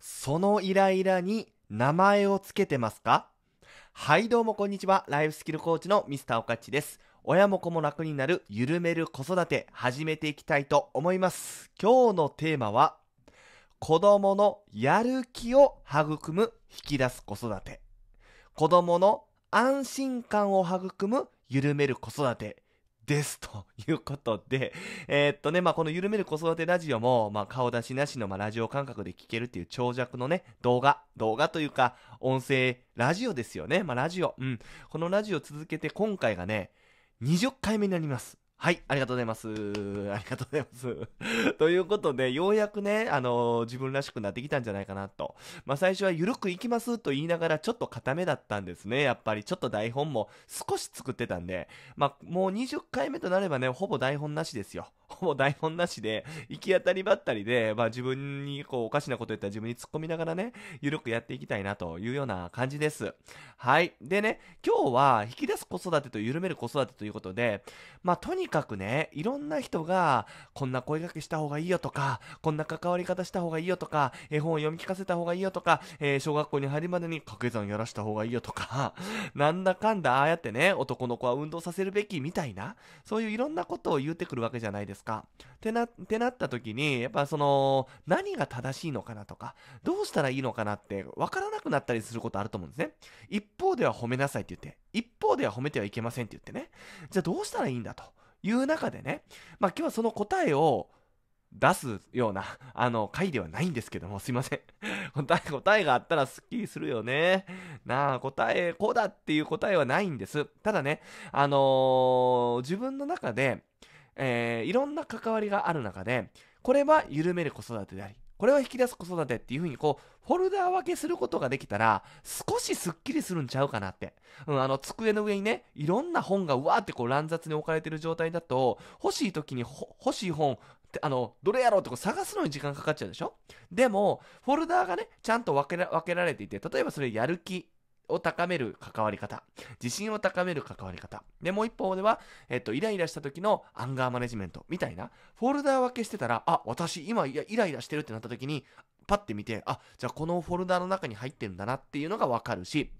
そのイライラに名前をつけてますかはいどうもこんにちは。ライフスキルコーチのミスターおかちです。親も子も楽になる緩める子育て始めていきたいと思います。今日のテーマは子供のやる気を育む引き出す子育て。子供の安心感を育む緩める子育て。です。ということで、えー、っとね、まあ、このゆるめる子育てラジオも、まあ、顔出しなしの、まあ、ラジオ感覚で聞けるっていう長尺のね、動画、動画というか、音声、ラジオですよね。まあ、ラジオ。うん。このラジオ続けて今回がね、20回目になります。はい、ありがとうございます。ありがとうございます。ということで、ようやくね、あのー、自分らしくなってきたんじゃないかなと。まあ、最初はゆるくいきますと言いながら、ちょっと固めだったんですね。やっぱり、ちょっと台本も少し作ってたんで、まあ、もう20回目となればね、ほぼ台本なしですよ。ほぼ台本なしで、行き当たりばったりで、まあ自分にこうおかしなこと言ったら自分に突っ込みながらね、ゆるくやっていきたいなというような感じです。はい。でね、今日は引き出す子育てと緩める子育てということで、まあとにかくね、いろんな人が、こんな声掛けした方がいいよとか、こんな関わり方した方がいいよとか、絵本を読み聞かせた方がいいよとか、えー、小学校に入るまでに掛け算やらした方がいいよとか、なんだかんだああやってね、男の子は運動させるべきみたいな、そういういろんなことを言うてくるわけじゃないですですかってな、ってなった時に、やっぱその、何が正しいのかなとか、どうしたらいいのかなって分からなくなったりすることあると思うんですね。一方では褒めなさいって言って、一方では褒めてはいけませんって言ってね。じゃあどうしたらいいんだという中でね、まあ今日はその答えを出すような、あの、回ではないんですけども、すいません。答え、答えがあったらスッキリするよね。なあ、答え、こうだっていう答えはないんです。ただね、あのー、自分の中で、えー、いろんな関わりがある中で、これは緩める子育てであり、これは引き出す子育てっていう風にこう、フォルダー分けすることができたら、少しスッキリするんちゃうかなって。うん、あの、机の上にね、いろんな本がうわーってこう乱雑に置かれてる状態だと、欲しい時に欲しい本、あの、どれやろうってこう探すのに時間かかっちゃうでしょでも、フォルダーがね、ちゃんと分けられていて、例えばそれやる気を高める関わり方、自信を高める関わり方。で、もう一方では、えっと、イライラした時のアンガーマネジメントみたいな、フォルダー分けしてたら、あ、私今イライラしてるってなった時に、パッて見て、あ、じゃあこのフォルダーの中に入ってるんだなっていうのがわかるし、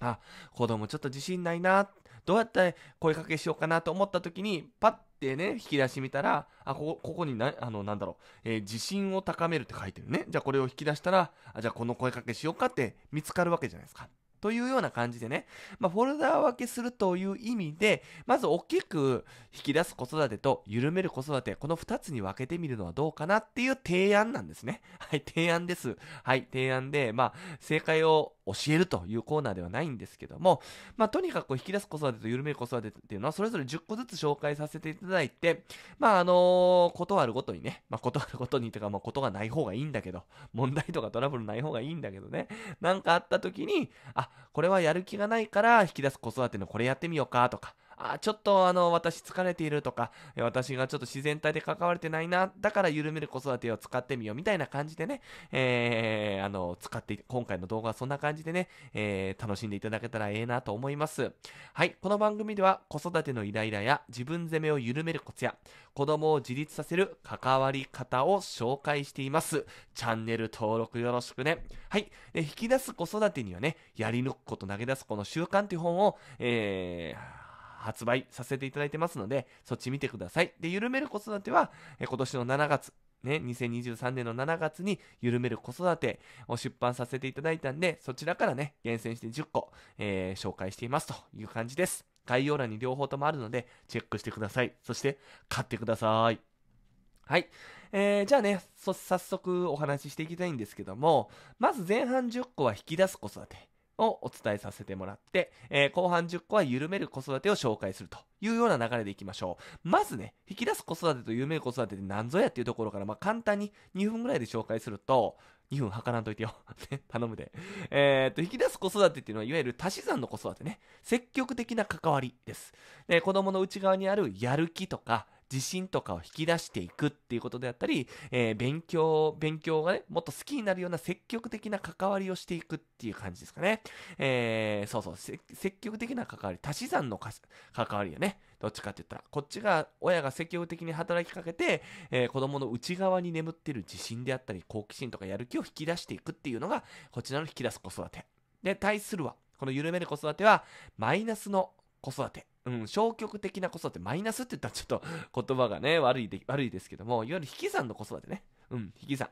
あ、子供ちょっと自信ないな、どうやって声かけしようかなと思った時に、パッてね、引き出し見たら、あ、ここ、ここにな、あの、なんだろう、えー、自信を高めるって書いてるね。じゃあこれを引き出したら、あ、じゃあこの声かけしようかって見つかるわけじゃないですか。というような感じでね、まあ、フォルダー分けするという意味で、まず大きく引き出す子育てと緩める子育て、この2つに分けてみるのはどうかなっていう提案なんですね。はい、提案です。はい、提案で、まあ、正解を教えるというコーナーではないんですけども、まあ、とにかく引き出す子育てと緩める子育てっていうのは、それぞれ10個ずつ紹介させていただいて、まあ、あのー、断るごとにね、まあ、断るごとにとか、まあ、ことがない方がいいんだけど、問題とかトラブルない方がいいんだけどね、なんかあった時に、あ、これはやる気がないから、引き出す子育てのこれやってみようかとか、あ、ちょっとあの、私疲れているとか、私がちょっと自然体で関われてないな、だから緩める子育てを使ってみようみたいな感じでね、えー、あの、使って、今回の動画はそんな感じでね、えー、楽しんでいただけたらええなと思います。はい、この番組では子育てのイライラや自分責めを緩めるコツや、子供を自立させる関わり方を紹介しています。チャンネル登録よろしくね。はい、で引き出す子育てにはね、やり抜くこと投げ出すこの習慣という本を、えー、発売させていただいてますので、そっち見てください。で、緩める子育ては、え今年の7月、ね、2023年の7月に、緩める子育てを出版させていただいたんで、そちらからね、厳選して10個、えー、紹介していますという感じです。概要欄に両方ともあるので、チェックしてください。そして、買ってください。はい。えー、じゃあね、早速お話ししていきたいんですけども、まず前半10個は引き出す子育て。をお伝えさせてもらって、えー、後半10個は緩める子育てを紹介するというような流れでいきましょう。まずね、引き出す子育てと緩める子育てって何ぞやっていうところから、まあ、簡単に2分ぐらいで紹介すると、2分計らんといてよ。頼むで。えー、っと、引き出す子育てっていうのは、いわゆる足し算の子育てね。積極的な関わりです。で、子供の内側にあるやる気とか、自信とかを引き出していくっていうことであったり、えー、勉強、勉強がね、もっと好きになるような積極的な関わりをしていくっていう感じですかね。えー、そうそう、積極的な関わり、足し算の関わりよね。どっちかって言ったら、こっちが、親が積極的に働きかけて、えー、子供の内側に眠ってる自信であったり、好奇心とかやる気を引き出していくっていうのが、こちらの引き出す子育て。で、対するは、この緩める子育ては、マイナスの子育て。うん、消極的な子育て、マイナスって言ったらちょっと言葉がね、悪いで悪いですけども、いわゆる引き算の子育てね。うん、引き算。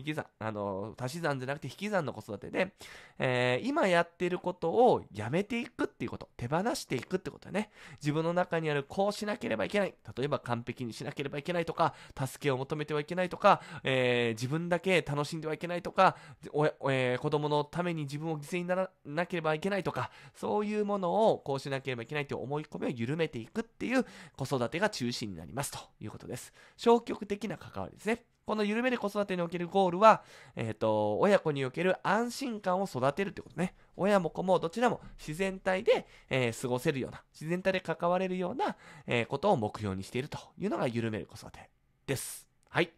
引き算、あの、足し算じゃなくて引き算の子育てで、えー、今やってることをやめていくっていうこと、手放していくってことね。自分の中にあるこうしなければいけない。例えば完璧にしなければいけないとか、助けを求めてはいけないとか、えー、自分だけ楽しんではいけないとか、おえー、子供のために自分を犠牲にならなければいけないとか、そういうものをこうしなければいけないという思い込みを緩めていくっていう子育てが中心になりますということです。消極的な関わりですね。この緩める子育てにおけるゴールは、えっ、ー、と、親子における安心感を育てるってことね。親も子もどちらも自然体で、えー、過ごせるような、自然体で関われるような、えー、ことを目標にしているというのが緩める子育てです。はい。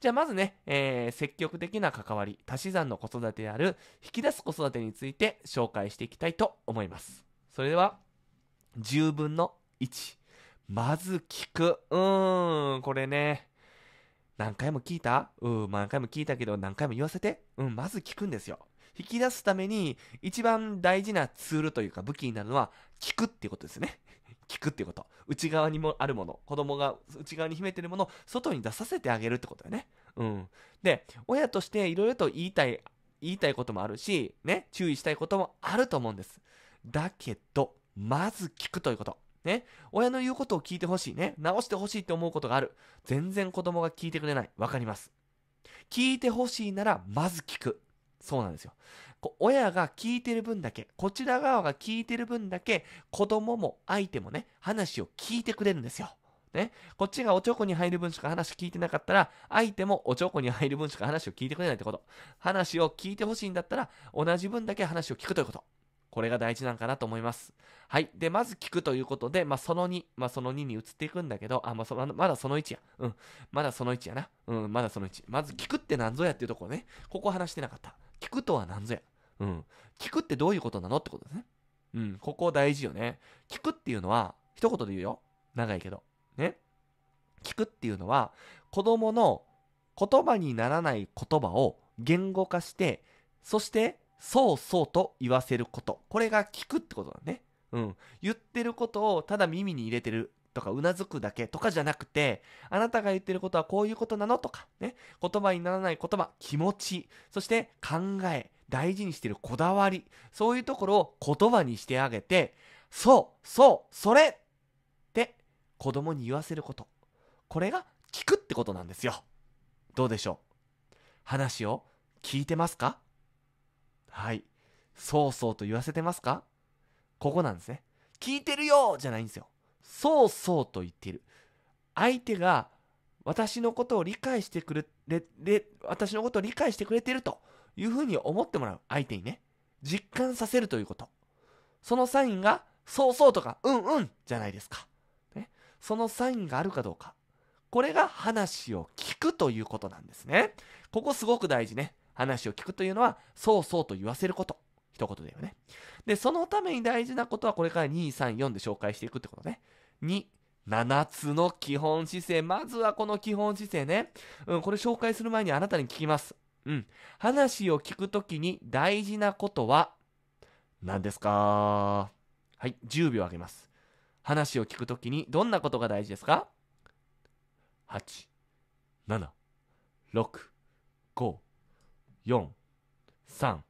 じゃあまずね、えー、積極的な関わり、足し算の子育てである引き出す子育てについて紹介していきたいと思います。それでは、10分の1。まず聞く。うーん、これね、何回も聞いたうん、何回も聞いたけど何回も言わせてうん、まず聞くんですよ。引き出すために一番大事なツールというか武器になるのは聞くっていうことですね。聞くっていうこと。内側にもあるもの、子供が内側に秘めてるものを外に出させてあげるってことだよね。うん。で、親としていろいろと言いたい、言いたいこともあるし、ね、注意したいこともあると思うんです。だけど、まず聞くということ。ね。親の言うことを聞いてほしいね。直してほしいって思うことがある。全然子供が聞いてくれない。わかります。聞いてほしいなら、まず聞く。そうなんですよ。親が聞いてる分だけ、こちら側が聞いてる分だけ、子供も相手もね、話を聞いてくれるんですよ。ね、こっちがおちょこに入る分しか話聞いてなかったら、相手もおちょこに入る分しか話を聞いてくれないってこと。話を聞いてほしいんだったら、同じ分だけ話を聞くということ。これが大事なんかなと思います。はい。で、まず聞くということで、まあ、その2、まあ、その2に移っていくんだけど、あ、まあ、その、まだその1や。うん。まだその1やな。うん、まだその1。まず聞くって何ぞやっていうところね。ここ話してなかった。聞くとは何ぞや。うん。聞くってどういうことなのってことですね。うん。ここ大事よね。聞くっていうのは、一言で言うよ。長いけど。ね。聞くっていうのは、子供の言葉にならない言葉を言語化して、そしてそうそうと言わせること。これが聞くってことだね。うん。言ってることをただ耳に入れてるとか、うなずくだけとかじゃなくて、あなたが言ってることはこういうことなのとか、ね。言葉にならない言葉、気持ち、そして考え、大事にしてるこだわり、そういうところを言葉にしてあげて、そう、そう、それって子供に言わせること。これが聞くってことなんですよ。どうでしょう話を聞いてますかはい。そうそうと言わせてますかここなんですね。聞いてるよじゃないんですよ。そうそうと言っている。相手が私のことを理解してくれ、れ、私のことを理解してくれてるというふうに思ってもらう。相手にね。実感させるということ。そのサインが、そうそうとか、うんうんじゃないですか。ね、そのサインがあるかどうか。これが話を聞くということなんですね。ここすごく大事ね。話を聞くというのは、そうそうと言わせること。一言だよね。で、そのために大事なことは、これから2、3、4で紹介していくってことね。2、7つの基本姿勢。まずはこの基本姿勢ね。うん、これ紹介する前にあなたに聞きます。うん。話を聞くときに大事なことは、何ですかはい、10秒あげます。話を聞くときにどんなことが大事ですか ?8、7、6、5、432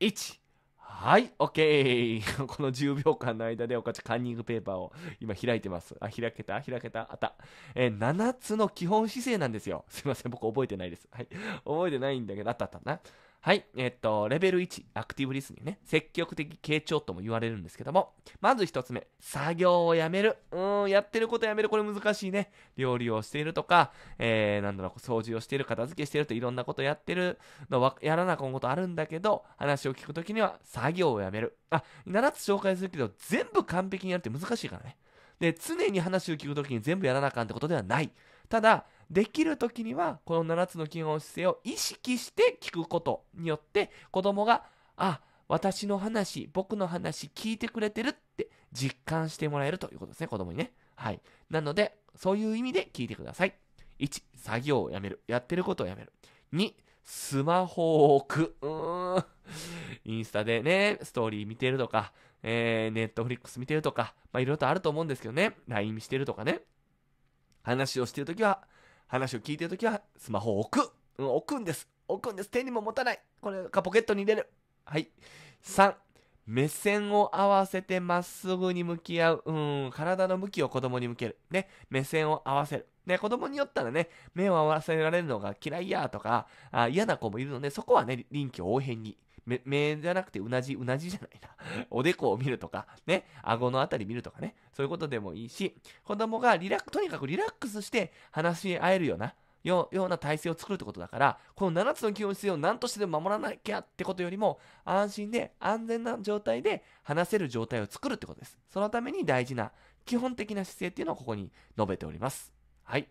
1はい OK この10秒間の間でおかちカンニングペーパーを今開いてますあ開けた開けたあったえー、7つの基本姿勢なんですよすいません僕覚えてないですはい覚えてないんだけどあったあったなはい、えっと、レベル1、アクティブリスニングね。積極的傾聴とも言われるんですけども、まず1つ目、作業をやめる。うん、やってることやめる。これ難しいね。料理をしているとか、えー、なんだろう、掃除をしている、片付けしているといろんなことやってるのは、やらなあかんことあるんだけど、話を聞くときには、作業をやめる。あ、7つ紹介するけど、全部完璧にやるって難しいからね。で、常に話を聞くときに全部やらなあかんってことではない。ただ、できる時にはこの7つの基本姿勢を意識して聞くことによって子供があ私の話僕の話聞いてくれてるって実感してもらえるということですね子供にねはいなのでそういう意味で聞いてください1作業をやめるやってることをやめる2スマホを置くうーんインスタでねストーリー見てるとか、えー、ネットフリックス見てるとかまあいろいろとあると思うんですけどね LINE してるとかね話をしてるときは話を聞いてるときはスマホを置く、うん、置くんです置くんです手にも持たないこれがポケットに入れるはい3目線を合わせてまっすぐに向き合う。うん、体の向きを子供に向ける。ね、目線を合わせる。ね、子供によったらね、目を合わせられるのが嫌いやとか、あ嫌な子もいるので、そこはね、臨機応変に。目、目じゃなくてうなじ、うなじじゃないな。おでこを見るとか、ね、顎のあたり見るとかね、そういうことでもいいし、子供がリラック、とにかくリラックスして話し合えるような、ような体制を作るってことだから、この7つの基本姿勢を何としてでも守らなきゃってことよりも、安心で安全な状態で話せる状態を作るってことです。そのために大事な基本的な姿勢っていうのをここに述べております。はい。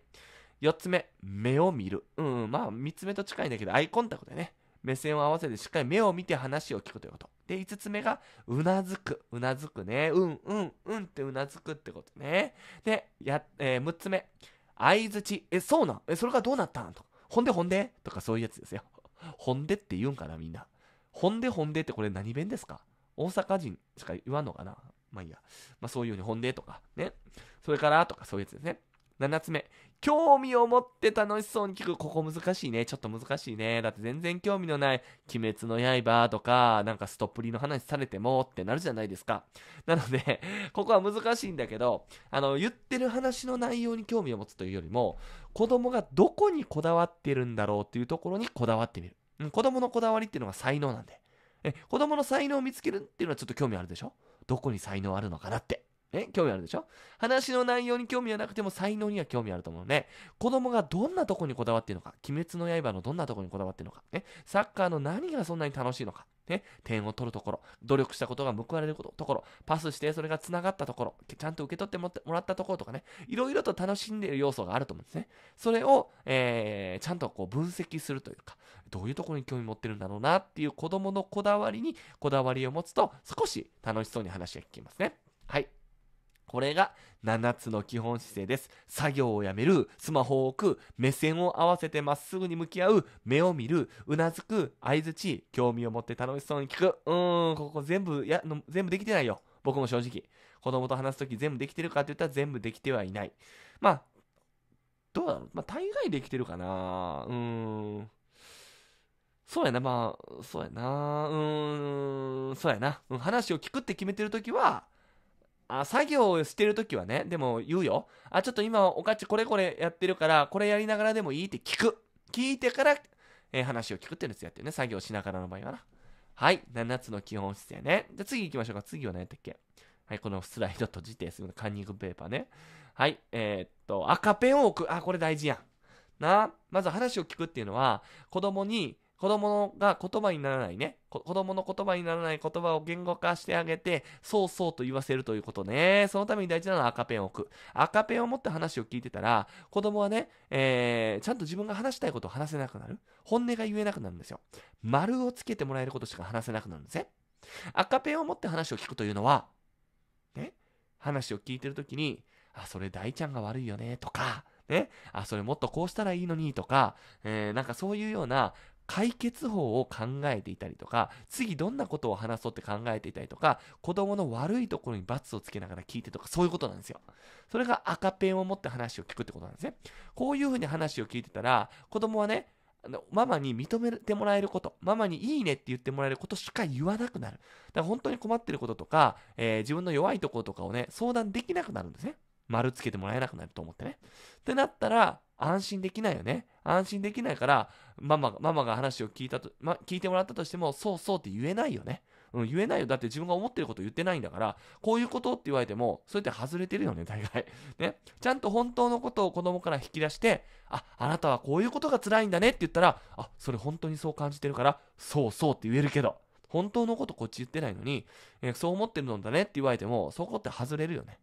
4つ目、目を見る。うん、まあ3つ目と近いんだけど、アイコンタクトだよね。目線を合わせてしっかり目を見て話を聞くということ。で、5つ目が、うなずく。うなずくね。うん、うん、うんってうなずくってことね。で、や、えー、6つ目。相づち。え、そうなんえ、それがどうなったんと。ほんでほんでとかそういうやつですよ。ほんでって言うんかな、みんな。ほんでほんでってこれ何弁ですか大阪人しか言わんのかなまあいいや。まあそういうふうにほんでとか、ね。それからとかそういうやつですね。7つ目、興味を持って楽しそうに聞く。ここ難しいね。ちょっと難しいね。だって全然興味のない鬼滅の刃とか、なんかストップリの話されてもってなるじゃないですか。なので ここは難しいんだけど、あの、言ってる話の内容に興味を持つというよりも、子供がどこにこだわってるんだろうっていうところにこだわってみる。うん、子供のこだわりっていうのが才能なんで。え、子供の才能を見つけるっていうのはちょっと興味あるでしょどこに才能あるのかなって。え興味あるでしょ話の内容に興味はなくても才能には興味あると思うので、子供がどんなとこにこだわっているのか、鬼滅の刃のどんなとこにこだわっているのか、ね、サッカーの何がそんなに楽しいのか、ね、点を取るところ、努力したことが報われることところ、パスしてそれが繋がったところ、ちゃんと受け取ってもらったところとかね、いろいろと楽しんでいる要素があると思うんですね。それを、えー、ちゃんとこう分析するというか、どういうところに興味持ってるんだろうなっていう子供のこだわりにこだわりを持つと、少し楽しそうに話が聞きますね。はい。これが7つの基本姿勢です。作業をやめる、スマホを置く、目線を合わせてまっすぐに向き合う、目を見る、うなずく、相づち、興味を持って楽しそうに聞く。うーん、ここ全部や、全部できてないよ。僕も正直。子供と話すとき全部できてるかって言ったら全部できてはいない。まあ、どうだろう。まあ、大概できてるかな。うーん。そうやな、まあ、そうやな、うーん、そうやな。話を聞くって決めてるときは、あ、作業をしてるときはね、でも言うよ。あ、ちょっと今、おかちこれこれやってるから、これやりながらでもいいって聞く。聞いてから、えー、話を聞くってやつやってるね。作業しながらの場合はな。はい。7つの基本姿勢ね。じゃ次行きましょうか。次は何やったっけはい。このスライド閉じて、すぐカンニングペーパーね。はい。えー、っと、赤ペンを置く。あ、これ大事やん。な。まず話を聞くっていうのは、子供に、子供が言葉にならないね。子供の言葉にならない言葉を言語化してあげて、そうそうと言わせるということね。そのために大事なのは赤ペンを置く。赤ペンを持って話を聞いてたら、子供はね、えー、ちゃんと自分が話したいことを話せなくなる。本音が言えなくなるんですよ。丸をつけてもらえることしか話せなくなるんですね。赤ペンを持って話を聞くというのは、ね、話を聞いてるときに、あ、それ大ちゃんが悪いよね、とか、ね、あ、それもっとこうしたらいいのにとか、えー、なんかそういうような解決法を考えていたりとか、次どんなことを話そうって考えていたりとか、子供の悪いところに罰をつけながら聞いてとか、そういうことなんですよ。それが赤ペンを持って話を聞くってことなんですね。こういうふうに話を聞いてたら、子供はね、あのママに認めてもらえること、ママにいいねって言ってもらえることしか言わなくなる。だから本当に困ってることとか、えー、自分の弱いところとかをね、相談できなくなるんですね。丸つけてもらえなくなると思ってね。ってなったら、安心できないよね。安心できないから、ママママが話を聞いたと、ま、聞いてもらったとしても、そうそうって言えないよね。うん、言えないよ。だって自分が思ってること言ってないんだから、こういうことって言われても、そうやって外れてるよね、大概。ね。ちゃんと本当のことを子供から引き出して、あ、あなたはこういうことが辛いんだねって言ったら、あ、それ本当にそう感じてるから、そうそうって言えるけど、本当のことこっち言ってないのに、えそう思ってるのだねって言われても、そこって外れるよね。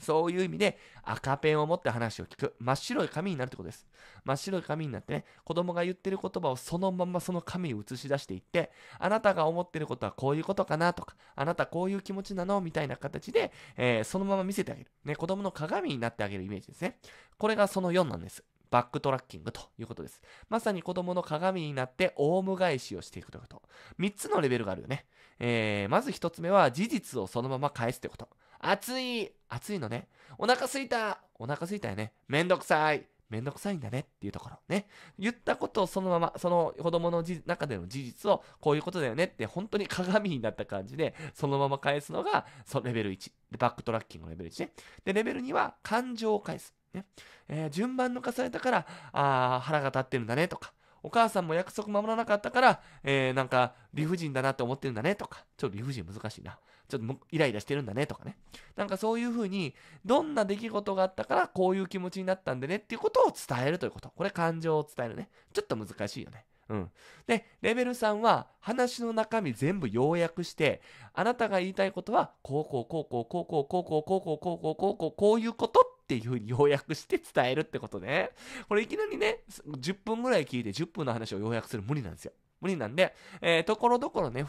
そういう意味で赤ペンを持って話を聞く。真っ白い紙になるってことです。真っ白い紙になってね、子供が言ってる言葉をそのままその紙に映し出していって、あなたが思ってることはこういうことかなとか、あなたこういう気持ちなのみたいな形で、えー、そのまま見せてあげる。ね、子供の鏡になってあげるイメージですね。これがその4なんです。バックトラッキングということです。まさに子供の鏡になってオウム返しをしていくということ。3つのレベルがあるよね。えー、まず1つ目は事実をそのまま返すということ。暑い、暑いのね。お腹すいた、お腹すいたよね。めんどくさい。めんどくさいんだねっていうところね。言ったことをそのまま、その子供の中での事実を、こういうことだよねって本当に鏡になった感じで、そのまま返すのが、そのレベル1。で、バックトラッキングのレベル1ね。で、レベル2は感情を返す。ね。えー、順番抜かされたから、あ腹が立ってるんだねとか、お母さんも約束守らなかったから、えー、なんか理不尽だなって思ってるんだねとか、ちょっと理不尽難しいな。ちょっとイライラしてるんだねとかね。なんかそういうふうに、どんな出来事があったからこういう気持ちになったんでねっていうことを伝えるということ。これ感情を伝えるね。ちょっと難しいよね。うん。で、レベル3は話の中身全部要約して、あなたが言いたいことは、こうこうこうこうこうこうこうこうこうこうこうこうこうこうこういうことっていうふうに要約して伝えるってことね。これいきなりね、10分ぐらい聞いて10分の話を要約する無理なんですよ。無理なんで、えー、ところどころね、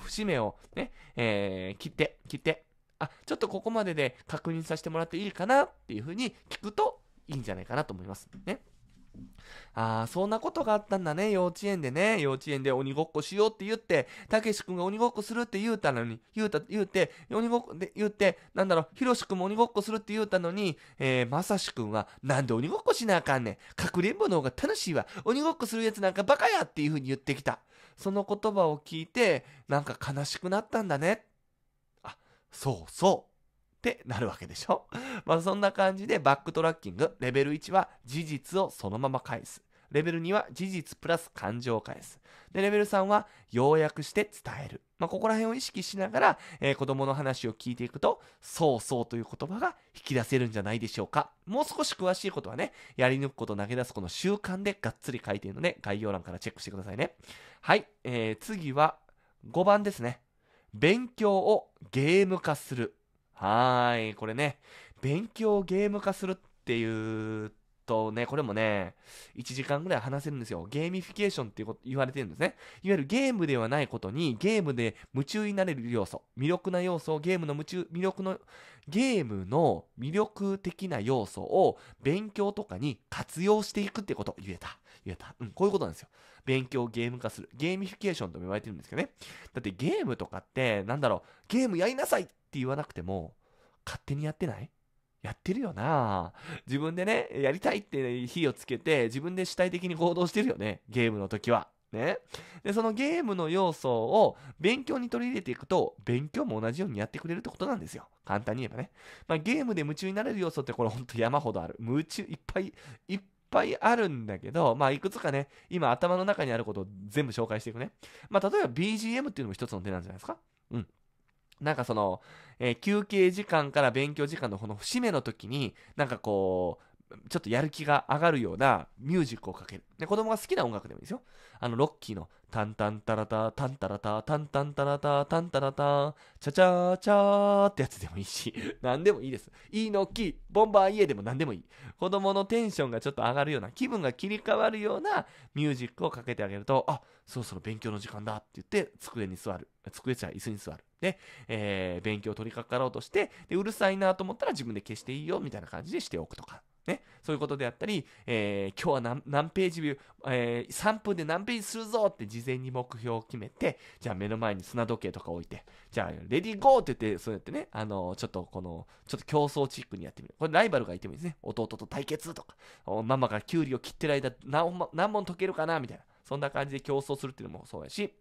節目をね、えー、切って、切って、あ、ちょっとここまでで確認させてもらっていいかなっていうふうに聞くといいんじゃないかなと思います。ね。ああ、そんなことがあったんだね、幼稚園でね。幼稚園で鬼ごっこしようって言って、たけし君が鬼ごっこするって言うたのに、言うた、言うて、鬼ごっこで言って、なんだろう、ひろし君も鬼ごっこするって言うたのに、えー、まさし君は、なんで鬼ごっこしなあかんねん。かくれんぼの方が楽しいわ。鬼ごっこするやつなんかバカやっていうふうに言ってきた。その言葉を聞いて、なんか悲しくなったんだね。あ、そうそう。ってなるわけでしょ まあそんな感じでバックトラッキング、レベル1は事実をそのまま返す。レベル2は事実プラス感情を返す。で、レベル3は要約して伝える。まあ、ここら辺を意識しながら、えー、子供の話を聞いていくと、そうそうという言葉が引き出せるんじゃないでしょうか。もう少し詳しいことはね、やり抜くこと投げ出すこの習慣でがっつり書いているので、概要欄からチェックしてくださいね。はい。えー、次は5番ですね。勉強をゲーム化する。はーい。これね、勉強をゲーム化するっていうとね、これもね、1時間ぐらい話せるんですよ。ゲーミフィケーションっていうこと言われてるんですね。いわゆるゲームではないことに、ゲームで夢中になれる要素、魅力な要素をゲームの夢中、魅力の、ゲームの魅力的な要素を勉強とかに活用していくってこと、言えた。言えた。うん、こういうことなんですよ。勉強をゲーム化する。ゲーミフィケーションとも言われてるんですけどね。だってゲームとかって、なんだろう、ゲームやりなさいって言わなくても、勝手にやってないやってるよな自分でね、やりたいって火をつけて、自分で主体的に行動してるよね。ゲームの時は。ね。で、そのゲームの要素を勉強に取り入れていくと、勉強も同じようにやってくれるってことなんですよ。簡単に言えばね。まあ、ゲームで夢中になれる要素ってこれほんと山ほどある。夢中いっぱいいっぱいあるんだけど、まあ、いくつかね、今頭の中にあることを全部紹介していくね。まあ、例えば BGM っていうのも一つの手なんじゃないですかうん。なんかその、えー、休憩時間から勉強時間のこの節目の時に、なんかこう、ちょっとやる気が上がるようなミュージックをかける。で、子供が好きな音楽でもいいですよ。あの、ロッキーの、タンタンタラタ、タンタラタ、タンタンタラタ、タンタラタ、チャチャーチャーってやつでもいいし、何でもいいです。いいのき、ボンバーイエでも何でもいい。子供のテンションがちょっと上がるような、気分が切り替わるようなミュージックをかけてあげると、あ、そろそろ勉強の時間だって言って、机に座る。机じゃ椅子に座る。ね、えー、勉強を取り掛かろうとして、で、うるさいなと思ったら自分で消していいよ、みたいな感じでしておくとか、ね、そういうことであったり、えー、今日は何何ページビュー、えー、3分で何ページするぞって事前に目標を決めて、じゃあ目の前に砂時計とか置いて、じゃあレディーゴーって言って、そうやってね、あのー、ちょっとこの、ちょっと競争チックにやってみる。これライバルがいてもいいですね。弟と対決とか、ママがキュウリを切ってる間何何問解けるかなみたいな。そんな感じで競争するっていうのもそうやし、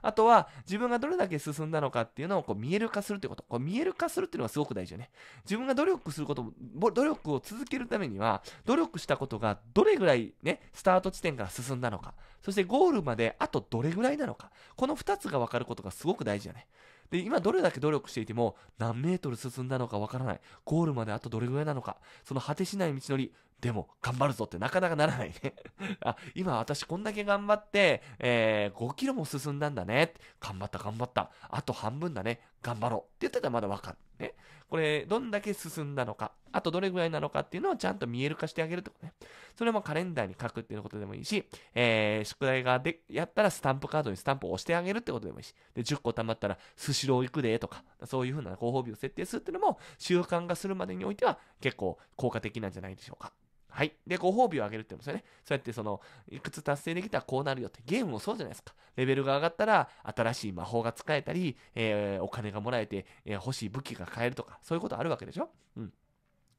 あとは自分がどれだけ進んだのかっていうのをこう見える化するってこと。こう見える化するっていうのがすごく大事よね。自分が努力すること、努力を続けるためには、努力したことがどれぐらいね、スタート地点から進んだのか、そしてゴールまであとどれぐらいなのか、この2つが分かることがすごく大事だね。で、今どれだけ努力していても、何メートル進んだのかわからない。ゴールまであとどれぐらいなのか。その果てしない道のり、でも、頑張るぞってなかなかならないね あ、今私こんだけ頑張って、えー、5キロも進んだんだね。頑張った、頑張った。あと半分だね。頑張ろう。って言ってたらまだわかる。ね。これ、どんだけ進んだのか、あとどれぐらいなのかっていうのをちゃんと見える化してあげるってことね。それもカレンダーに書くっていうことでもいいし、えー、宿題がで、やったらスタンプカードにスタンプを押してあげるってことでもいいし、で、10個貯まったら、スシロー行くでとか、そういうふうなご褒美を設定するっていうのも、習慣化するまでにおいては結構効果的なんじゃないでしょうか。はい。で、ご褒美をあげるって言うんですよね。そうやってその、いくつ達成できたらこうなるよって。ゲームもそうじゃないですか。レベルが上がったら、新しい魔法が使えたり、えー、お金がもらえて、えー、欲しい武器が買えるとか、そういうことあるわけでしょうん。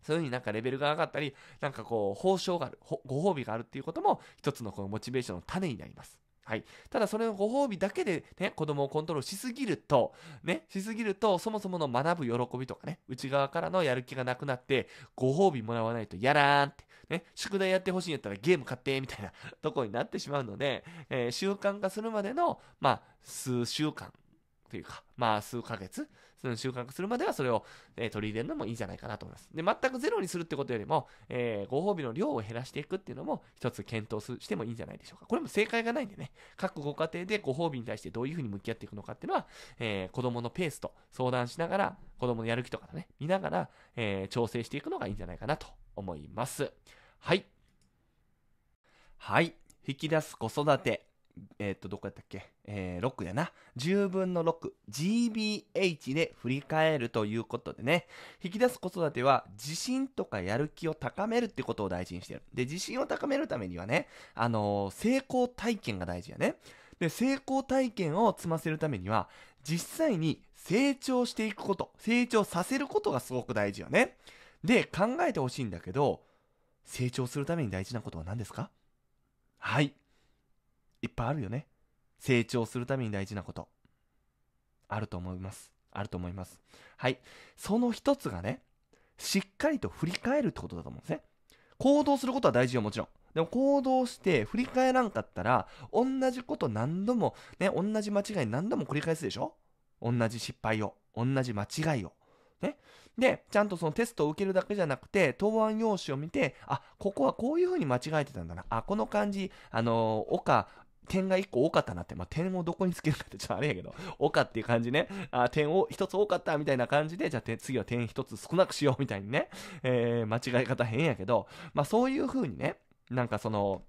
そういう風になんかレベルが上がったり、なんかこう、報奨がある、ご褒美があるっていうことも、一つのこのモチベーションの種になります。はい。ただそれのご褒美だけでね、子供をコントロールしすぎると、ね、しすぎると、そもそもの学ぶ喜びとかね、内側からのやる気がなくなって、ご褒美もらわないとやらーんって、ね、宿題やってほしいんやったらゲーム買って、みたいな とこになってしまうので、えー、習慣化するまでの、まあ、数週間というか、まあ、数ヶ月その収穫するまではそれを、え取り入れるのもいいんじゃないかなと思います。で、全くゼロにするってことよりも、えー、ご褒美の量を減らしていくっていうのも一つ検討してもいいんじゃないでしょうか。これも正解がないんでね、各ご家庭でご褒美に対してどういうふうに向き合っていくのかっていうのは、えー、子供のペースと相談しながら、子供のやる気とかね、見ながら、えー、調整していくのがいいんじゃないかなと思います。はい。はい。引き出す子育て。えっ、と、どこやったっけえー、6やな。10分の 6GBH で振り返るということでね、引き出す子育ては自信とかやる気を高めるってことを大事にしてる。で、自信を高めるためにはね、あのー、成功体験が大事やね。で、成功体験を積ませるためには、実際に成長していくこと、成長させることがすごく大事よね。で、考えてほしいんだけど、成長するために大事なことは何ですかはい。いっぱいあるよね。成長するために大事なこと。あると思います。あると思います。はい。その一つがね、しっかりと振り返るってことだと思うんですね。行動することは大事よ、もちろん。でも行動して振り返らんかったら、同じこと何度も、ね、同じ間違い何度も繰り返すでしょ同じ失敗を、同じ間違いを。ね。で、ちゃんとそのテストを受けるだけじゃなくて、答案用紙を見て、あ、ここはこういう風に間違えてたんだな。あ、この漢字、あの丘。岡、点が1個多かったなって、まあ、点をどこにつけるかってちょっとあれやけど、多かっていう感じね、あ点を1つ多かったみたいな感じで、じゃあ次は点1つ少なくしようみたいにね、えー、間違い方変やけど、まあそういう風にね、なんかその、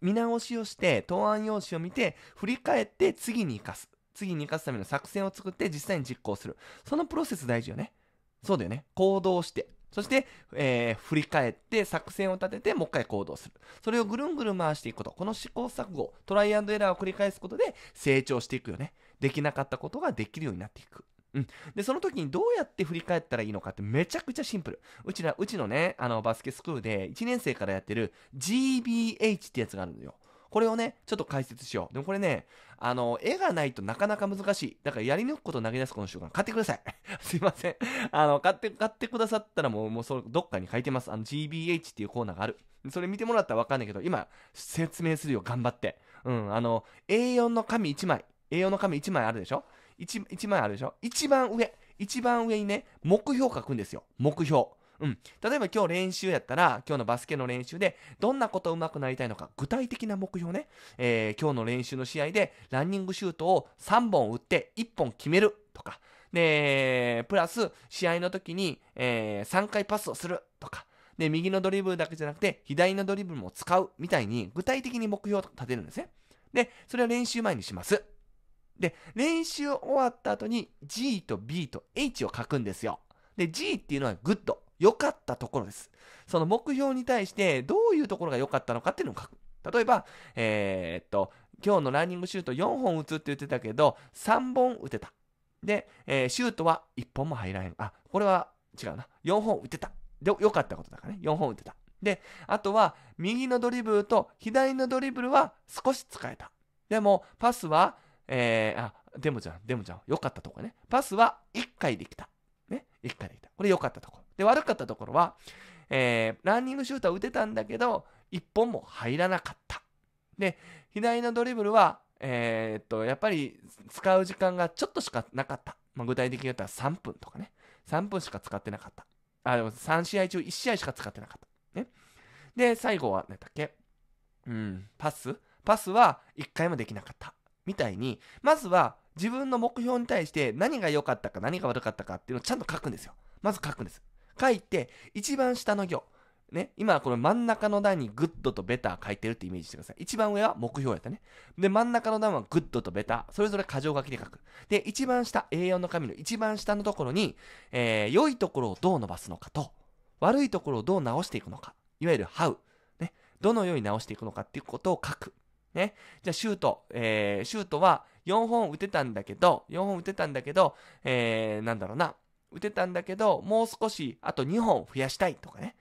見直しをして、答案用紙を見て、振り返って次に生かす。次に生かすための作戦を作って実際に実行する。そのプロセス大事よね。そうだよね。行動して、そして、えー、振り返って作戦を立ててもう一回行動する。それをぐるんぐるん回していくこと。この試行錯誤、トライアンドエラーを繰り返すことで成長していくよね。できなかったことができるようになっていく。うん。で、その時にどうやって振り返ったらいいのかってめちゃくちゃシンプル。うちら、うちのね、あの、バスケスクールで1年生からやってる GBH ってやつがあるのよ。これをね、ちょっと解説しよう。でもこれね、あの、絵がないとなかなか難しい。だからやり抜くこと投げ出すこの習慣、買ってください。すいません。あの、買って、買ってくださったらもう、もうそどっかに書いてます。あの、GBH っていうコーナーがある。それ見てもらったらわかんないけど、今、説明するよ、頑張って。うん、あの、A4 の紙1枚。A4 の紙1枚あるでしょ 1, 1枚あるでしょ一番上。一番上にね、目標書くんですよ。目標。うん。例えば今日練習やったら、今日のバスケの練習で、どんなこと上手くなりたいのか、具体的な目標ね。えー、今日の練習の試合で、ランニングシュートを3本打って1本決めるとか。で、プラス、試合の時に、えー、3回パスをするとか。で、右のドリブルだけじゃなくて、左のドリブルも使うみたいに、具体的に目標を立てるんですね。で、それは練習前にします。で、練習終わった後に G と B と H を書くんですよ。で、G っていうのはグッド。良かったところです。その目標に対してどういうところが良かったのかっていうのを書く。例えば、えー、っと、今日のランニングシュート4本打つって言ってたけど、3本打てた。で、えー、シュートは1本も入らへん。あ、これは違うな。4本打てた。で、良かったことだからね。4本打てた。で、あとは、右のドリブルと左のドリブルは少し使えた。でも、パスは、えー、あ、でもじゃん、でもじゃん。良かったとこね。パスは1回できた。ね。1回できた。これ良かったとこ。で、悪かったところは、えー、ランニングシュートは打てたんだけど、1本も入らなかった。で、左のドリブルは、えー、っと、やっぱり使う時間がちょっとしかなかった。まあ、具体的に言ったら3分とかね。3分しか使ってなかった。あ、でも3試合中1試合しか使ってなかった。ね。で、最後は、ね、だっけうん、パスパスは1回もできなかった。みたいに、まずは自分の目標に対して何が良かったか何が悪かったかっていうのをちゃんと書くんですよ。まず書くんです。書いて、一番下の行。ね、今この真ん中の段にグッドとベター書いてるってイメージしてください。一番上は目標やったね。で、真ん中の段はグッドとベター。それぞれ箇条書きで書く。で、一番下、A4 の紙の一番下のところに、えー、良いところをどう伸ばすのかと、悪いところをどう直していくのか。いわゆる how。ね、どのように直していくのかっていうことを書く。ね。じゃあ、シュート。えー、シュートは4本打てたんだけど、4本打てたんだけど、えー、なんだろうな。打てたんだけど、もう少し、あと2本増やしたいとかね。